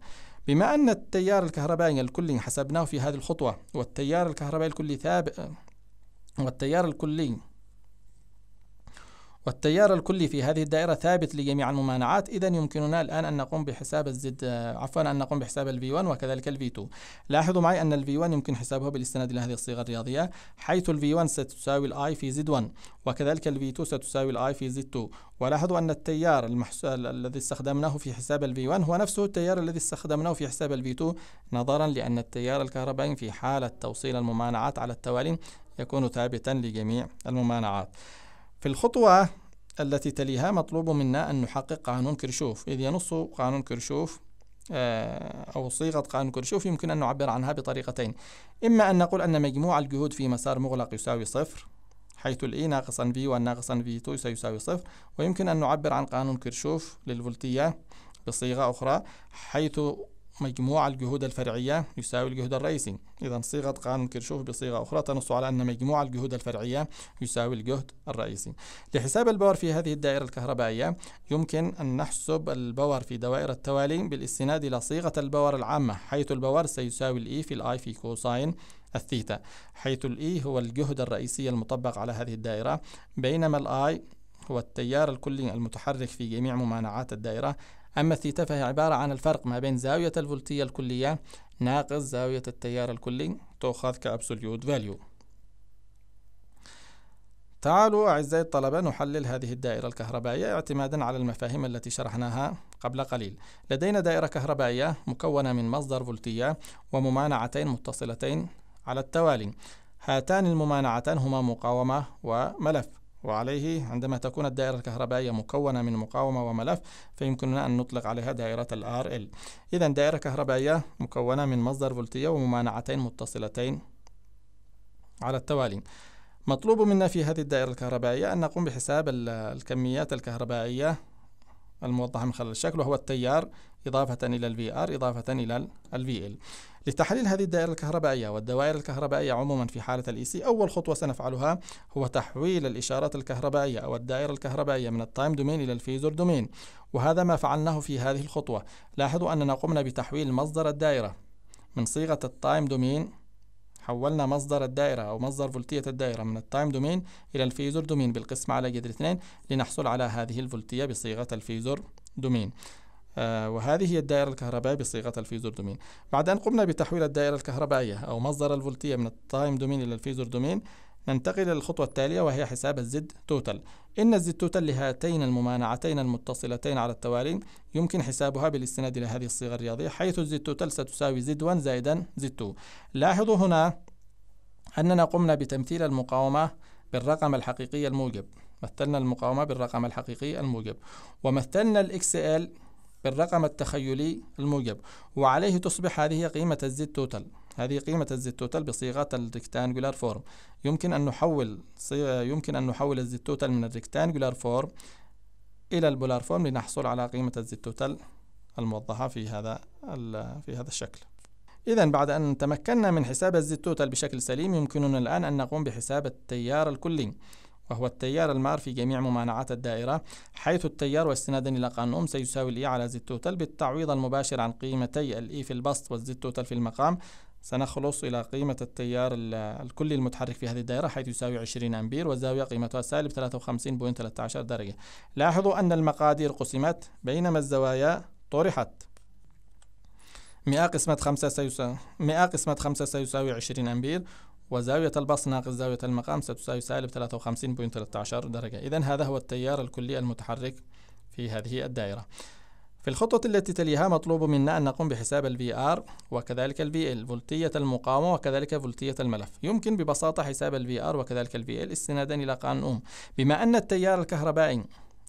بما أن التيار الكهربائي الكلي حسبناه في هذه الخطوة والتيار الكهربائي الكلي ثابت والتيار الكلي والتيار الكلي في هذه الدائرة ثابت لجميع الممانعات إذا يمكننا الآن أن نقوم بحساب الزد عفوا أن نقوم بحساب الفي 1 وكذلك الفي 2 لاحظوا معي أن الفي 1 يمكن حسابه بالاستناد إلى هذه الصيغة الرياضية حيث الفي 1 ستساوي الاي في زد 1 وكذلك الفي 2 ستساوي الاي في زد 2 ولاحظوا أن التيار المحس... الذي استخدمناه في حساب الفي 1 هو نفسه التيار الذي استخدمناه في حساب الفي 2 نظرا لأن التيار الكهربائي في حالة توصيل الممانعات على التوالي يكون ثابتا لجميع الممانعات في الخطوة التي تليها مطلوب منا أن نحقق قانون كرشوف إذ ينص قانون كرشوف آه، أو صيغة قانون كرشوف يمكن أن نعبر عنها بطريقتين إما أن نقول أن مجموع الجهود في مسار مغلق يساوي صفر حيث الإي e ناقصا في ناقصا في 2 سيساوي صفر ويمكن أن نعبر عن قانون كرشوف للفولتية بصيغة أخرى حيث مجموع الجهود الفرعية يساوي الجهد الرئيسي إذا صيغة قانون كيرشوف بصيغة أخرى تنص على أن مجموع الجهود الفرعية يساوي الجهد الرئيسي لحساب الباور في هذه الدائرة الكهربائية يمكن أن نحسب الباور في دوائر التوالي بالاستناد إلى صيغة الباور العامة حيث الباور سيساوي الإي e في الآي في كوساين الثيتا حيث الإي e هو الجهد الرئيسي المطبق على هذه الدائرة بينما الآي هو التيار الكلي المتحرك في جميع ممانعات الدائرة أما الثيتا فهي عبارة عن الفرق ما بين زاوية الفولتية الكلية ناقص زاوية التيار الكلي تؤخذ كأبسوليوت فاليو تعالوا أعزائي الطلبة نحلل هذه الدائرة الكهربائية اعتمادا على المفاهيم التي شرحناها قبل قليل لدينا دائرة كهربائية مكونة من مصدر فولتية وممانعتين متصلتين على التوالي هاتان الممانعتان هما مقاومة وملف وعليه عندما تكون الدائرة الكهربائية مكونة من مقاومة وملف فيمكننا أن نطلق عليها دائرة ال RL إذا دائرة كهربائية مكونة من مصدر فولتية وممانعتين متصلتين على التوالي مطلوب منا في هذه الدائرة الكهربائية أن نقوم بحساب الكميات الكهربائية الموضحة من خلال الشكل وهو التيار إضافة إلى الفي ار إضافة إلى الفي ال لتحليل هذه الدائرة الكهربائية والدوائر الكهربائية عموما في حالة الاي سي e أول خطوة سنفعلها هو تحويل الإشارات الكهربائية أو الدائرة الكهربائية من التايم دومين إلى الفيزور دومين وهذا ما فعلناه في هذه الخطوة لاحظوا أننا قمنا بتحويل مصدر الدائرة من صيغة التايم دومين حولنا مصدر الدائرة أو مصدر فولتية الدائرة من التايم دومين إلى الفيزور دومين بالقسمة على جذر 2 لنحصل على هذه الفولتية بصيغة الفيزور دومين آه وهذه هي الدائرة الكهربائية بصيغة الفيزور دومين بعد أن قمنا بتحويل الدائرة الكهربائية أو مصدر الفولتية من التايم دومين إلى الفيزور دومين ننتقل للخطوة التالية وهي حساب الزد توتال إن الزد توتال لهاتين الممانعتين المتصلتين على التوالي يمكن حسابها بالاستناد إلى هذه الصيغة الرياضية حيث الزد توتال ستساوي زد 1 زائدا زد 2 لاحظوا هنا أننا قمنا بتمثيل المقاومة بالرقم الحقيقي الموجب مثلنا المقاومة بالرقم الحقيقي الموجب ومثلنا ال XL بالرقم التخيلي الموجب وعليه تصبح هذه قيمة الزد توتال هذه قيمة الزد توتال بصيغة الريكتانجولار فورم يمكن أن نحول يمكن أن نحول الزد توتال من الريكتانجولار فورم إلى البولار فورم لنحصل على قيمة الزد توتال الموضحة في هذا في هذا الشكل إذا بعد أن تمكنا من حساب الزد توتال بشكل سليم يمكننا الآن أن نقوم بحساب التيار الكلي وهو التيار المار في جميع ممانعات الدائرة حيث التيار واستنادا إلى قانون سيساوي الإي على زد توتال بالتعويض المباشر عن قيمتي الإي في البسط والزد توتال في المقام سنخلص إلى قيمة التيار الكلي المتحرك في هذه الدائرة حيث يساوي 20 أمبير والزاوية قيمتها سالب 53.13 درجة لاحظوا أن المقادير قسمت بينما الزوايا طرحت 100 قسمة 5 سيساوي 100 قسمة 5 سيساوي 20 أمبير وزاوية البسط ناقص زاوية المقام ستساوي سالب 53.13 درجة إذا هذا هو التيار الكلي المتحرك في هذه الدائرة في الخطوة التي تليها مطلوب منا أن نقوم بحساب الـ VR وكذلك الـ VL فولتية المقاومة وكذلك فولتية الملف يمكن ببساطة حساب الـ VR وكذلك الـ VL استنادا إلى قانون أوم بما أن التيار الكهربائي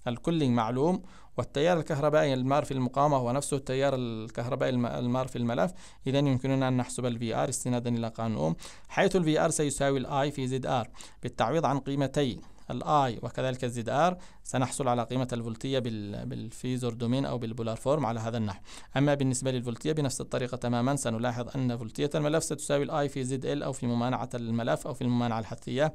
الكلي معلوم والتيار الكهربائي المار في المقاومه هو نفسه التيار الكهربائي المار في الملف إذا يمكننا أن نحسب ال VR استنادا إلى قانون أوم حيث ال VR سيساوي الاي I في زد ار بالتعويض عن قيمتي الاي وكذلك الزد ار سنحصل على قيمة الفولتية بالفيزور دومين أو بالبولار فورم على هذا النحو أما بالنسبة للفولتية بنفس الطريقة تماما سنلاحظ أن فولتية الملف ستساوي الاي في زد ال أو في ممانعة الملف أو في الممانعة الحثية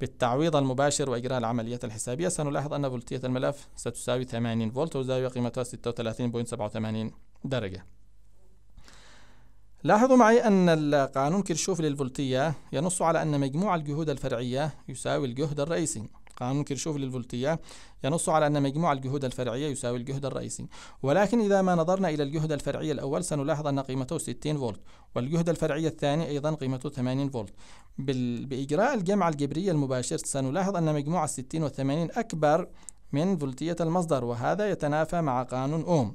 بالتعويض المباشر وإجراء العمليات الحسابية سنلاحظ أن فولتية الملف ستساوي 80 فولت وزاوية قيمتها 36.87 درجة لاحظوا معي أن القانون كيرشوف للفولتية ينص على أن مجموع الجهود الفرعية يساوي الجهد الرئيسي قانون كيرشوف للفولتية ينص على أن مجموع الجهود الفرعية يساوي الجهد الرئيسي ولكن إذا ما نظرنا إلى الجهد الفرعي الأول سنلاحظ أن قيمته 60 فولت والجهد الفرعي الثاني أيضا قيمته 80 فولت بإجراء الجمع الجبري المباشر سنلاحظ أن مجموع 60 و 80 أكبر من فولتية المصدر وهذا يتنافى مع قانون أوم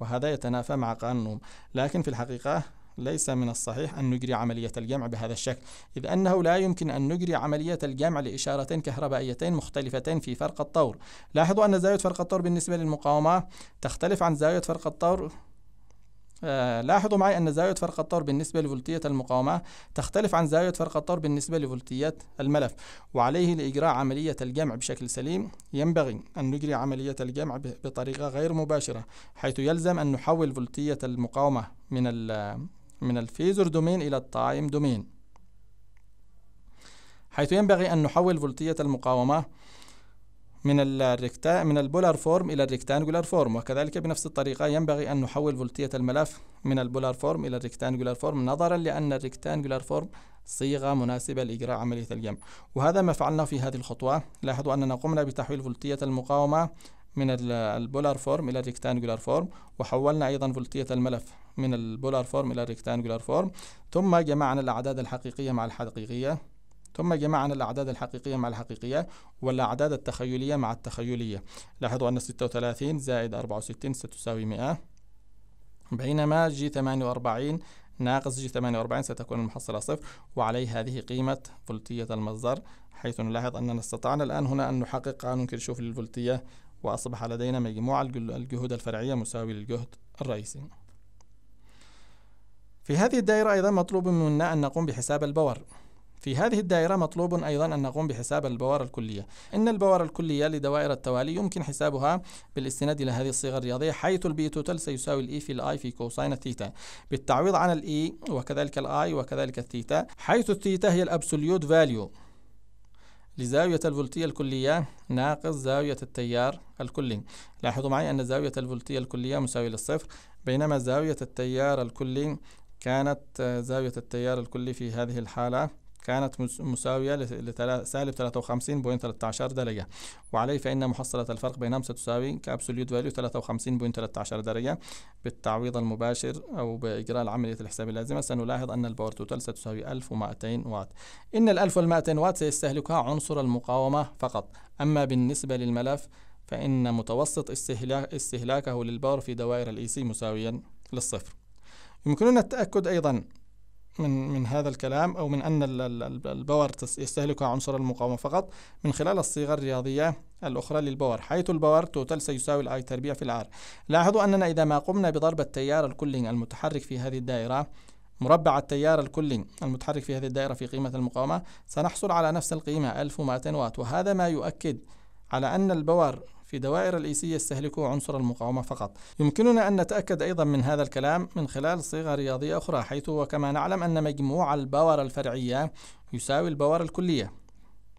وهذا يتنافى مع قانون أوم لكن في الحقيقة ليس من الصحيح أن نجري عملية الجمع بهذا الشكل إذ أنه لا يمكن أن نجري عملية الجمع لإشارتين كهربائيتين مختلفتين في فرق الطور لاحظوا أن زاوية فرق الطور بالنسبة للمقاومة تختلف عن زاوية فرق الطور آه، لاحظوا معي أن زاوية فرق الطور بالنسبة لفولتية المقاومة تختلف عن زاوية فرق الطور بالنسبة لفولتية الملف وعليه لإجراء عملية الجمع بشكل سليم ينبغي أن نجري عملية الجمع بطريقة غير مباشرة حيث يلزم أن نحول فولتية المقاومة من من الفيزر دومين إلى التايم دومين حيث ينبغي أن نحول فولتية المقاومة من الركتا من البولار فورم إلى الريكتانجولار فورم وكذلك بنفس الطريقة ينبغي أن نحول فولتية الملف من البولار فورم إلى الريكتانجولار فورم نظرا لأن الريكتانجولار فورم صيغة مناسبة لإجراء عملية الجمع وهذا ما فعلناه في هذه الخطوة لاحظوا أننا قمنا بتحويل فولتية المقاومة من البولار فورم إلى ريكتانجولار فورم وحولنا أيضا فولتية الملف من البولار فورم إلى ريكتانجولار فورم ثم جمعنا الأعداد الحقيقية مع الحقيقية ثم جمعنا الأعداد الحقيقية مع الحقيقية والأعداد التخيلية مع التخيلية لاحظوا أن 36 زائد 64 ستساوي 100 بينما جي 48 ناقص جي 48 ستكون المحصلة صفر وعليه هذه قيمة فولتية المصدر حيث نلاحظ أننا استطعنا الآن هنا أن نحقق قانون كيرشوف للفولتية وأصبح لدينا مجموعة الجهود الفرعية مساوي للجهد الرئيسي في هذه الدائرة أيضا مطلوب منا أن نقوم بحساب الباور في هذه الدائرة مطلوب أيضا أن نقوم بحساب البوار الكلية إن البوار الكلية لدوائر التوالي يمكن حسابها بالاستناد إلى هذه الصيغة الرياضية حيث البي توتال سيساوي الإي e في الآي في كوساين الثيتا بالتعويض عن الإي e وكذلك الآي وكذلك الثيتا حيث الثيتا هي الأبسوليوت فاليو لزاوية الفولتية الكلية ناقص زاوية التيار الكلي لاحظوا معي أن زاوية الفولتية الكلية مساوية للصفر بينما زاوية التيار الكلي كانت آه، زاوية التيار الكلي في هذه الحالة كانت مساوية لسالب 53.13 درجة وعليه فإن محصلة الفرق بينهم ستساوي كابسوليوت فاليو 53.13 درجة بالتعويض المباشر أو بإجراء عملية الحساب اللازمة سنلاحظ أن الباور توتال ستساوي 1200 واط إن ال 1200 واط سيستهلكها عنصر المقاومة فقط أما بالنسبة للملف فإن متوسط استهلاك استهلاكه للباور في دوائر الإي سي e مساويا للصفر يمكننا التأكد أيضا من من هذا الكلام او من ان الباور يستهلكها عنصر المقاومه فقط من خلال الصيغه الرياضيه الاخرى للباور حيث الباور توتال سيساوي الاي تربيع في العار لاحظوا اننا اذا ما قمنا بضرب التيار الكلي المتحرك في هذه الدائره مربع التيار الكلي المتحرك في هذه الدائره في قيمه المقاومه سنحصل على نفس القيمه 1200 وات وهذا ما يؤكد على ان الباور في دوائر الإيسية يستهلكه عنصر المقاومة فقط يمكننا أن نتأكد أيضا من هذا الكلام من خلال صيغة رياضية أخرى حيث وكما نعلم أن مجموع الباور الفرعية يساوي الباور الكلية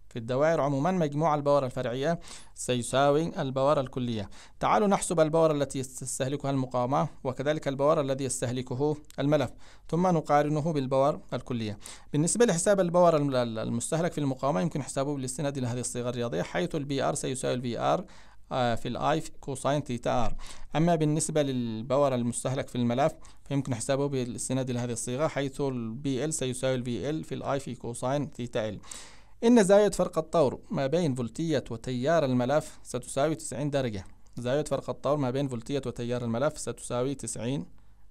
في الدوائر عموما مجموع الباور الفرعية سيساوي الباور الكلية تعالوا نحسب الباور التي تستهلكها المقاومة وكذلك الباور الذي يستهلكه الملف ثم نقارنه بالباور الكلية بالنسبة لحساب الباور المستهلك في المقاومة يمكن حسابه بالاستناد إلى هذه الصيغة الرياضية حيث البي ار سيساوي البي ار آه، في الاي كوساين تيتا ار اما بالنسبه للباور المستهلك في الملف فيمكن حسابه بالاستناد الى هذه الصيغه حيث البي ال سيساوي البي ال في الاي في كوساين تيتا ال ان زاويه فرق الطور ما بين فولتيه وتيار الملف ستساوي 90 درجه زاويه فرق الطور ما بين فولتيه وتيار الملف ستساوي 90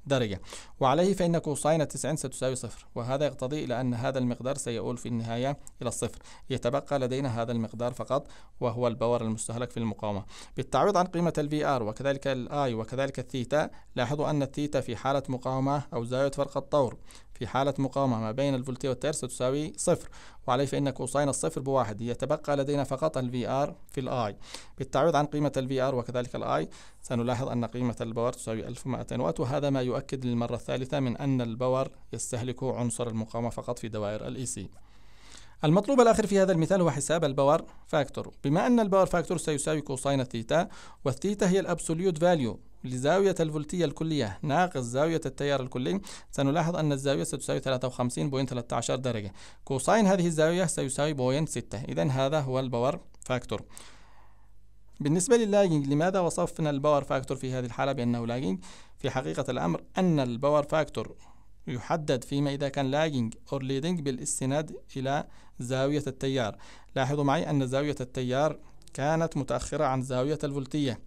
درجة وعليه فإن كوساين 90 ستساوي صفر وهذا يقتضي إلى أن هذا المقدار سيؤول في النهاية إلى الصفر يتبقى لدينا هذا المقدار فقط وهو الباور المستهلك في المقاومة بالتعويض عن قيمة الفي ار وكذلك الاي وكذلك الثيتا لاحظوا أن الثيتا في حالة مقاومة أو زاوية فرق الطور في حالة مقاومة ما بين الفولتي والتيار ستساوي صفر وعليه فإن كوساين الصفر بواحد يتبقى لدينا فقط الفي ار في الاي بالتعويض عن قيمة الفي ار وكذلك الاي سنلاحظ أن قيمة الباور تساوي 1200 وات وهذا ما يؤكد للمرة الثالثة من أن الباور يستهلك عنصر المقاومة فقط في دوائر الاي سي e المطلوب الآخر في هذا المثال هو حساب الباور فاكتور بما أن الباور فاكتور سيساوي كوساين الثيتا والثيتا هي الأبسوليوت فاليو لزاوية الفولتية الكلية ناقص زاوية التيار الكلي سنلاحظ أن الزاوية ستساوي 53.13 درجة كوساين هذه الزاوية سيساوي 6 إذا هذا هو الباور فاكتور بالنسبة لللاجينج لماذا وصفنا الباور فاكتور في هذه الحالة بأنه لاجنج في حقيقة الأمر أن الباور فاكتور يحدد فيما إذا كان لاجنج أو ليدنج بالاستناد إلى زاوية التيار لاحظوا معي أن زاوية التيار كانت متأخرة عن زاوية الفولتية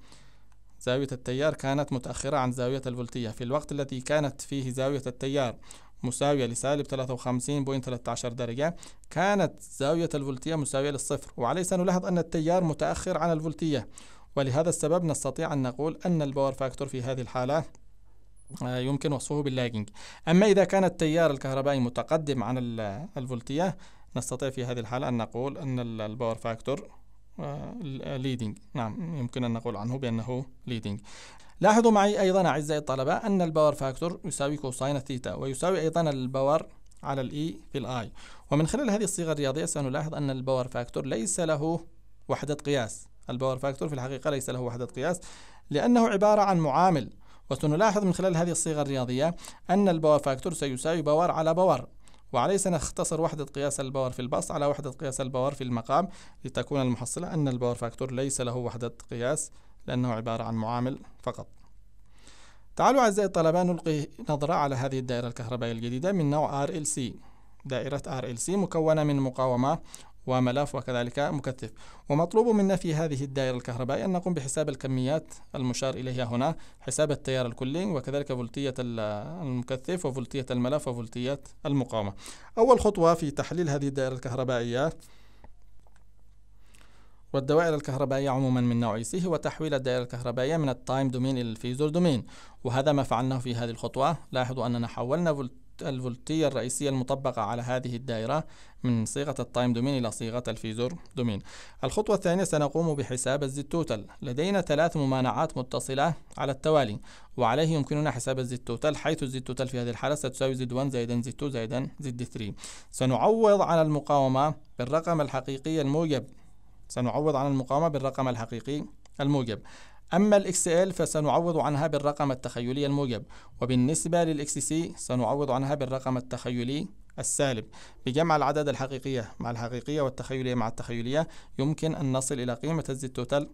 زاوية التيار كانت متأخرة عن زاوية الفولتية في الوقت الذي كانت فيه زاوية التيار مساوية لسالب 53.13 درجة كانت زاوية الفولتية مساوية للصفر وعليه سنلاحظ أن التيار متأخر عن الفولتية ولهذا السبب نستطيع أن نقول أن الباور فاكتور في هذه الحالة آه، يمكن وصفه باللاجنج أما إذا كان التيار الكهربائي متقدم عن الفولتية نستطيع في هذه الحالة أن نقول أن الباور فاكتور ليدنج نعم يمكن أن نقول عنه بأنه ليدنج لاحظوا معي أيضا أعزائي الطلبة أن الباور فاكتور يساوي كوساين الثيتا ويساوي أيضا الباور على الإي e في الآي ومن خلال هذه الصيغة الرياضية سنلاحظ أن الباور فاكتور ليس له وحدة قياس الباور فاكتور في الحقيقة ليس له وحدة قياس لأنه عبارة عن معامل وسنلاحظ من خلال هذه الصيغة الرياضية أن الباور فاكتور سيساوي باور على باور وعليه سنختصر وحدة قياس الباور في البسط على وحدة قياس الباور في المقام لتكون المحصلة أن الباور فاكتور ليس له وحدة قياس لأنه عبارة عن معامل فقط تعالوا أعزائي الطلبة نلقي نظرة على هذه الدائرة الكهربائية الجديدة من نوع RLC دائرة RLC مكونة من مقاومة وملف وكذلك مكثف ومطلوب منا في هذه الدائرة الكهربائية أن نقوم بحساب الكميات المشار إليها هنا حساب التيار الكلي وكذلك فولتية المكثف وفولتية الملف وفولتية المقاومة أول خطوة في تحليل هذه الدائرة الكهربائية والدوائر الكهربائية عموما من نوع سي هو تحويل الدائرة الكهربائية من التايم دومين إلى الفيزور دومين وهذا ما فعلناه في هذه الخطوة لاحظوا أننا حولنا الفولتية الرئيسية المطبقة على هذه الدائرة من صيغة التايم دومين إلى صيغة الفيزور دومين الخطوة الثانية سنقوم بحساب الزد توتال لدينا ثلاث ممانعات متصلة على التوالي وعليه يمكننا حساب الزد توتال حيث الزد توتال في هذه الحالة ستساوي زد 1 زائدا زد 2 زائدا زد 3 سنعوض عن المقاومة بالرقم الحقيقي الموجب سنعوض عن المقاومة بالرقم الحقيقي الموجب أما الإكس ال فسنعوض عنها بالرقم التخيلي الموجب وبالنسبة للإكس سي سنعوض عنها بالرقم التخيلي السالب بجمع العدد الحقيقية مع الحقيقية والتخيلية مع التخيلية يمكن أن نصل إلى قيمة الزد توتال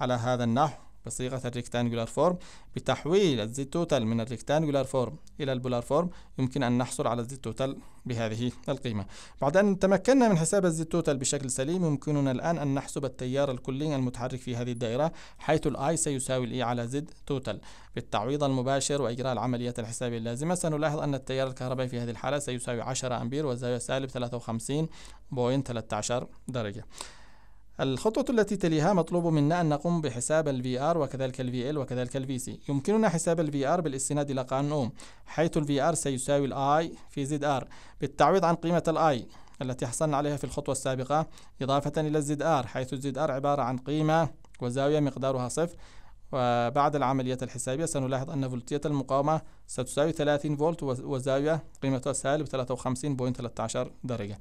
على هذا النحو بصيغة الريكتانجولار فورم بتحويل الزي توتال من الريكتانجولار فورم إلى البولار فورم يمكن أن نحصل على الزي توتال بهذه القيمة بعد أن تمكنا من حساب الزي توتال بشكل سليم يمكننا الآن أن نحسب التيار الكلي المتحرك في هذه الدائرة حيث الآي سيساوي الإي e على زد توتال بالتعويض المباشر وإجراء العملية الحسابية اللازمة سنلاحظ أن التيار الكهربائي في هذه الحالة سيساوي 10 أمبير والزاوية سالب 53.13 درجة الخطوة التي تليها مطلوب منا أن نقوم بحساب الـ VR وكذلك ال VL وكذلك الـ VC يمكننا حساب الـ VR بالاستناد إلى قانون أوم حيث الـ VR سيساوي الـ I في ZR بالتعويض عن قيمة الـ I التي حصلنا عليها في الخطوة السابقة إضافة إلى الـ ZR حيث الـ ZR عبارة عن قيمة وزاوية مقدارها صفر وبعد العملية الحسابية سنلاحظ أن فولتية المقاومة ستساوي 30 فولت وزاوية قيمتها سالب 53.13 درجة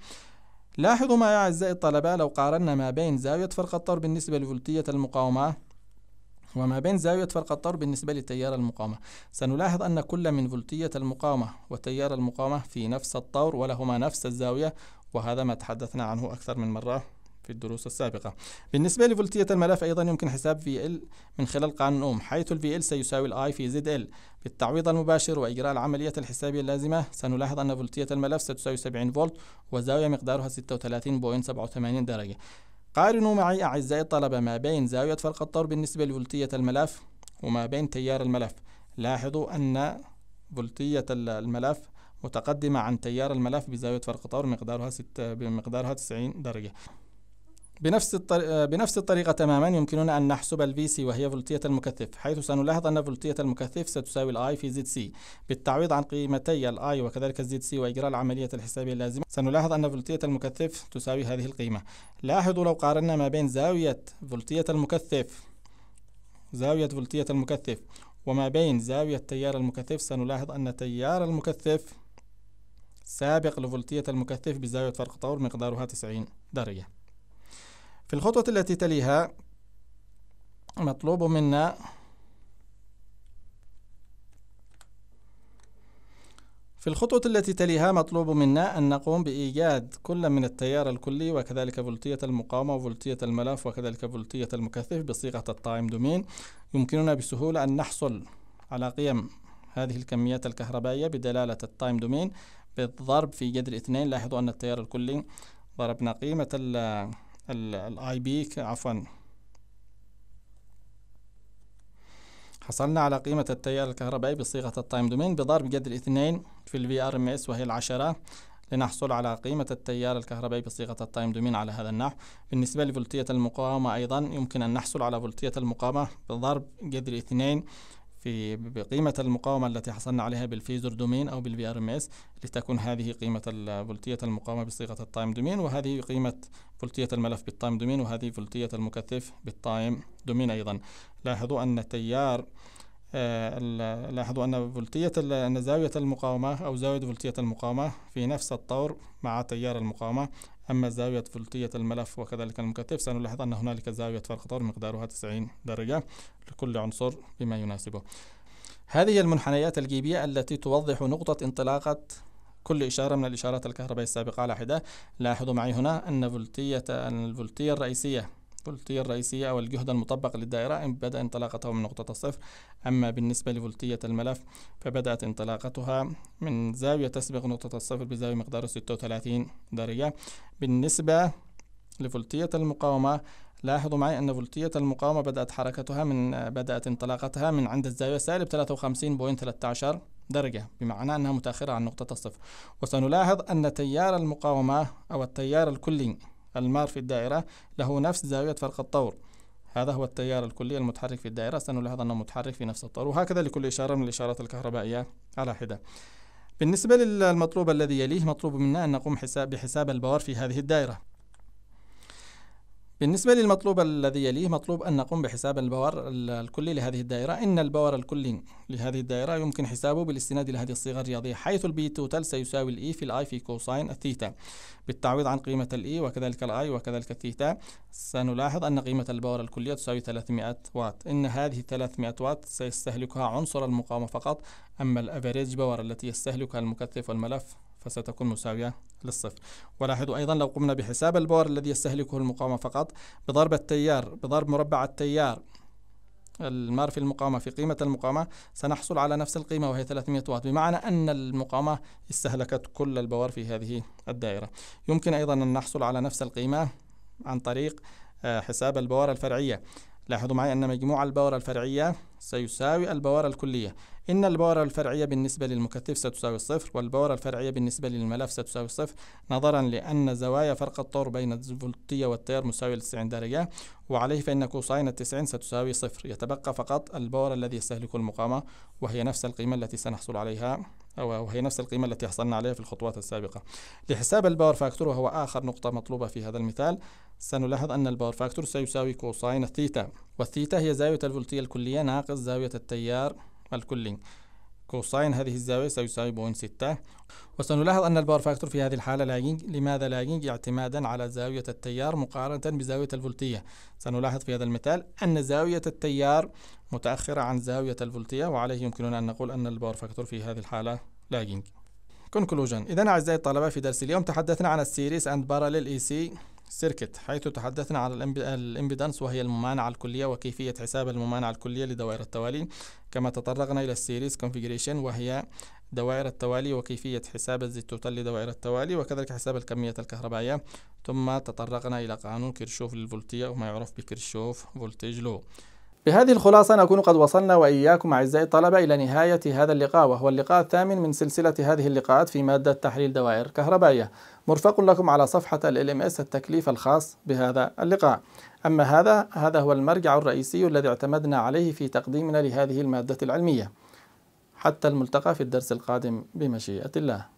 لاحظوا ما يا أعزائي الطلبة لو قارنا ما بين زاوية فرق الطور بالنسبة لفولتية المقاومة وما بين زاوية فرق الطور بالنسبة لتيار المقاومة سنلاحظ أن كل من فولتية المقاومة وتيار المقاومة في نفس الطور ولهما نفس الزاوية وهذا ما تحدثنا عنه أكثر من مرة في الدروس السابقة بالنسبة لفولتية الملف أيضا يمكن حساب VL من خلال قانون أوم حيث ال VL سيساوي ال I في ZL بالتعويض المباشر وإجراء العملية الحسابية اللازمة سنلاحظ أن فولتية الملف ستساوي 70 فولت وزاوية مقدارها 36.87 درجة قارنوا معي أعزائي الطلبة ما بين زاوية فرق الطور بالنسبة لفولتية الملف وما بين تيار الملف لاحظوا أن فولتية الملف متقدمة عن تيار الملف بزاوية فرق طور مقدارها بمقدارها 90 درجة بنفس الطريقة, آه، بنفس الطريقة تماما يمكننا أن نحسب الفي سي وهي فولتية المكثف حيث سنلاحظ أن فولتية المكثف ستساوي الاي في زد سي بالتعويض عن قيمتي الاي وكذلك الزد سي وإجراء العملية الحسابية اللازمة سنلاحظ أن فولتية المكثف تساوي هذه القيمة لاحظوا لو قارنا ما بين زاوية فولتية المكثف زاوية فولتية المكثف وما بين زاوية تيار المكثف سنلاحظ أن تيار المكثف سابق لفولتية المكثف بزاوية فرق طور مقدارها 90 درجة في الخطوة التي تليها مطلوب منا في الخطوة التي تليها مطلوب منا أن نقوم بإيجاد كل من التيار الكلي وكذلك فولتية المقاومة وفولتية الملف وكذلك فولتية المكثف بصيغة التايم دومين يمكننا بسهولة أن نحصل على قيم هذه الكميات الكهربائية بدلالة التايم دومين بالضرب في جذر اثنين لاحظوا أن التيار الكلي ضربنا قيمة الاي بي عفوا حصلنا على قيمة التيار الكهربائي بصيغة التايم دومين بضرب جذر اثنين في الفي ار ام اس وهي العشرة لنحصل على قيمة التيار الكهربائي بصيغة التايم دومين على هذا النحو بالنسبة لفولتية المقاومة أيضا يمكن أن نحصل على فولتية المقاومة بضرب جذر اثنين في بقيمة المقاومة التي حصلنا عليها بالفيزر دومين أو بالفي ار ام اس لتكون هذه قيمة فولتية المقاومة بصيغة التايم دومين وهذه قيمة فولتية الملف بالتايم دومين وهذه فولتية المكثف بالتايم دومين أيضا لاحظوا أن تيار آه، لاحظوا أن فولتية أن زاوية المقاومة أو زاوية فولتية المقاومة في نفس الطور مع تيار المقاومة أما زاوية فلتية الملف وكذلك المكثف سنلاحظ أن هنالك زاوية فرق طور مقدارها 90 درجة لكل عنصر بما يناسبه هذه المنحنيات الجيبية التي توضح نقطة انطلاقة كل إشارة من الإشارات الكهربائية السابقة على حدة لاحظوا معي هنا أن فولتية الفولتية الرئيسية الفولتية الرئيسية أو الجهد المطبق للدائرة بدأ انطلاقته من نقطة الصفر أما بالنسبة لفولتية الملف فبدأت انطلاقتها من زاوية تسبق نقطة الصفر بزاوية مقدار 36 درجة بالنسبة لفولتية المقاومة لاحظوا معي أن فولتية المقاومة بدأت حركتها من بدأت انطلاقتها من عند الزاوية سالب 53.13 درجة بمعنى أنها متأخرة عن نقطة الصفر وسنلاحظ أن تيار المقاومة أو التيار الكلي المار في الدائرة له نفس زاوية فرق الطور هذا هو التيار الكلي المتحرك في الدائرة سنلاحظ أنه متحرك في نفس الطور وهكذا لكل إشارة من الإشارات الكهربائية على حدة بالنسبة للمطلوب الذي يليه مطلوب منا أن نقوم حساب بحساب البوار في هذه الدائرة بالنسبة للمطلوب الذي يليه مطلوب أن نقوم بحساب البور الكلي لهذه الدائرة إن البور الكلي لهذه الدائرة يمكن حسابه بالاستناد إلى هذه الصيغة الرياضية حيث البي توتال سيساوي الإي e في الآي في كوساين الثيتا بالتعويض عن قيمة الإي e وكذلك الآي وكذلك الثيتا سنلاحظ أن قيمة البور الكلية تساوي 300 وات إن هذه 300 وات سيستهلكها عنصر المقاومة فقط أما الأفريج باور التي يستهلكها المكثف والملف فستكون مساوية للصفر ولاحظوا أيضا لو قمنا بحساب البور الذي يستهلكه المقاومة فقط بضرب التيار بضرب مربع التيار المار في المقاومة في قيمة المقاومة سنحصل على نفس القيمة وهي 300 واط بمعنى أن المقاومة استهلكت كل البور في هذه الدائرة يمكن أيضا أن نحصل على نفس القيمة عن طريق آه، حساب البوار الفرعية لاحظوا معي أن مجموع البورة الفرعية سيساوي البورة الكلية إن البورة الفرعية بالنسبة للمكثف ستساوي الصفر والبورة الفرعية بالنسبة للملف ستساوي الصفر نظرا لأن زوايا فرق الطور بين الفولتية والتيار مساوية 90 درجة وعليه فإن كوساين التسعين ستساوي صفر يتبقى فقط البوارة الذي يستهلك المقامة وهي نفس القيمة التي سنحصل عليها وهي نفس القيمة التي حصلنا عليها في الخطوات السابقة لحساب الباور فاكتور وهو آخر نقطة مطلوبة في هذا المثال سنلاحظ أن الباور فاكتور سيساوي كوساين الثيتا والثيتا هي زاوية الفولتية الكلية ناقص زاوية التيار الكلي كوساين هذه الزاوية سيساوي بون ستة وسنلاحظ أن الباور فاكتور في هذه الحالة لاجينج لماذا لاجينج اعتمادا على زاوية التيار مقارنة بزاوية الفولتية سنلاحظ في هذا المثال أن زاوية التيار متأخرة عن زاوية الفولتية وعليه يمكننا أن نقول أن الباور فاكتور في هذه الحالة لاجينج كونكلوجن إذا أعزائي الطلبة في درس اليوم تحدثنا عن السيريس أند باراليل إي سي سيركت حيث تحدثنا على الامبيدانس وهي الممانعة الكلية وكيفية حساب الممانعة الكلية لدوائر التوالي كما تطرقنا إلى السيريز كونفيجريشن وهي دوائر التوالي وكيفية حساب توتال لدوائر التوالي وكذلك حساب الكمية الكهربائية ثم تطرقنا إلى قانون كيرشوف للفولتية وما يعرف بكيرشوف فولتيج لو بهذه الخلاصة نكون قد وصلنا وإياكم أعزائي الطلبة إلى نهاية هذا اللقاء وهو اللقاء الثامن من سلسلة هذه اللقاءات في مادة تحليل دوائر كهربائية مرفق لكم على صفحة ال ام اس التكليف الخاص بهذا اللقاء أما هذا هذا هو المرجع الرئيسي الذي اعتمدنا عليه في تقديمنا لهذه المادة العلمية حتى الملتقى في الدرس القادم بمشيئة الله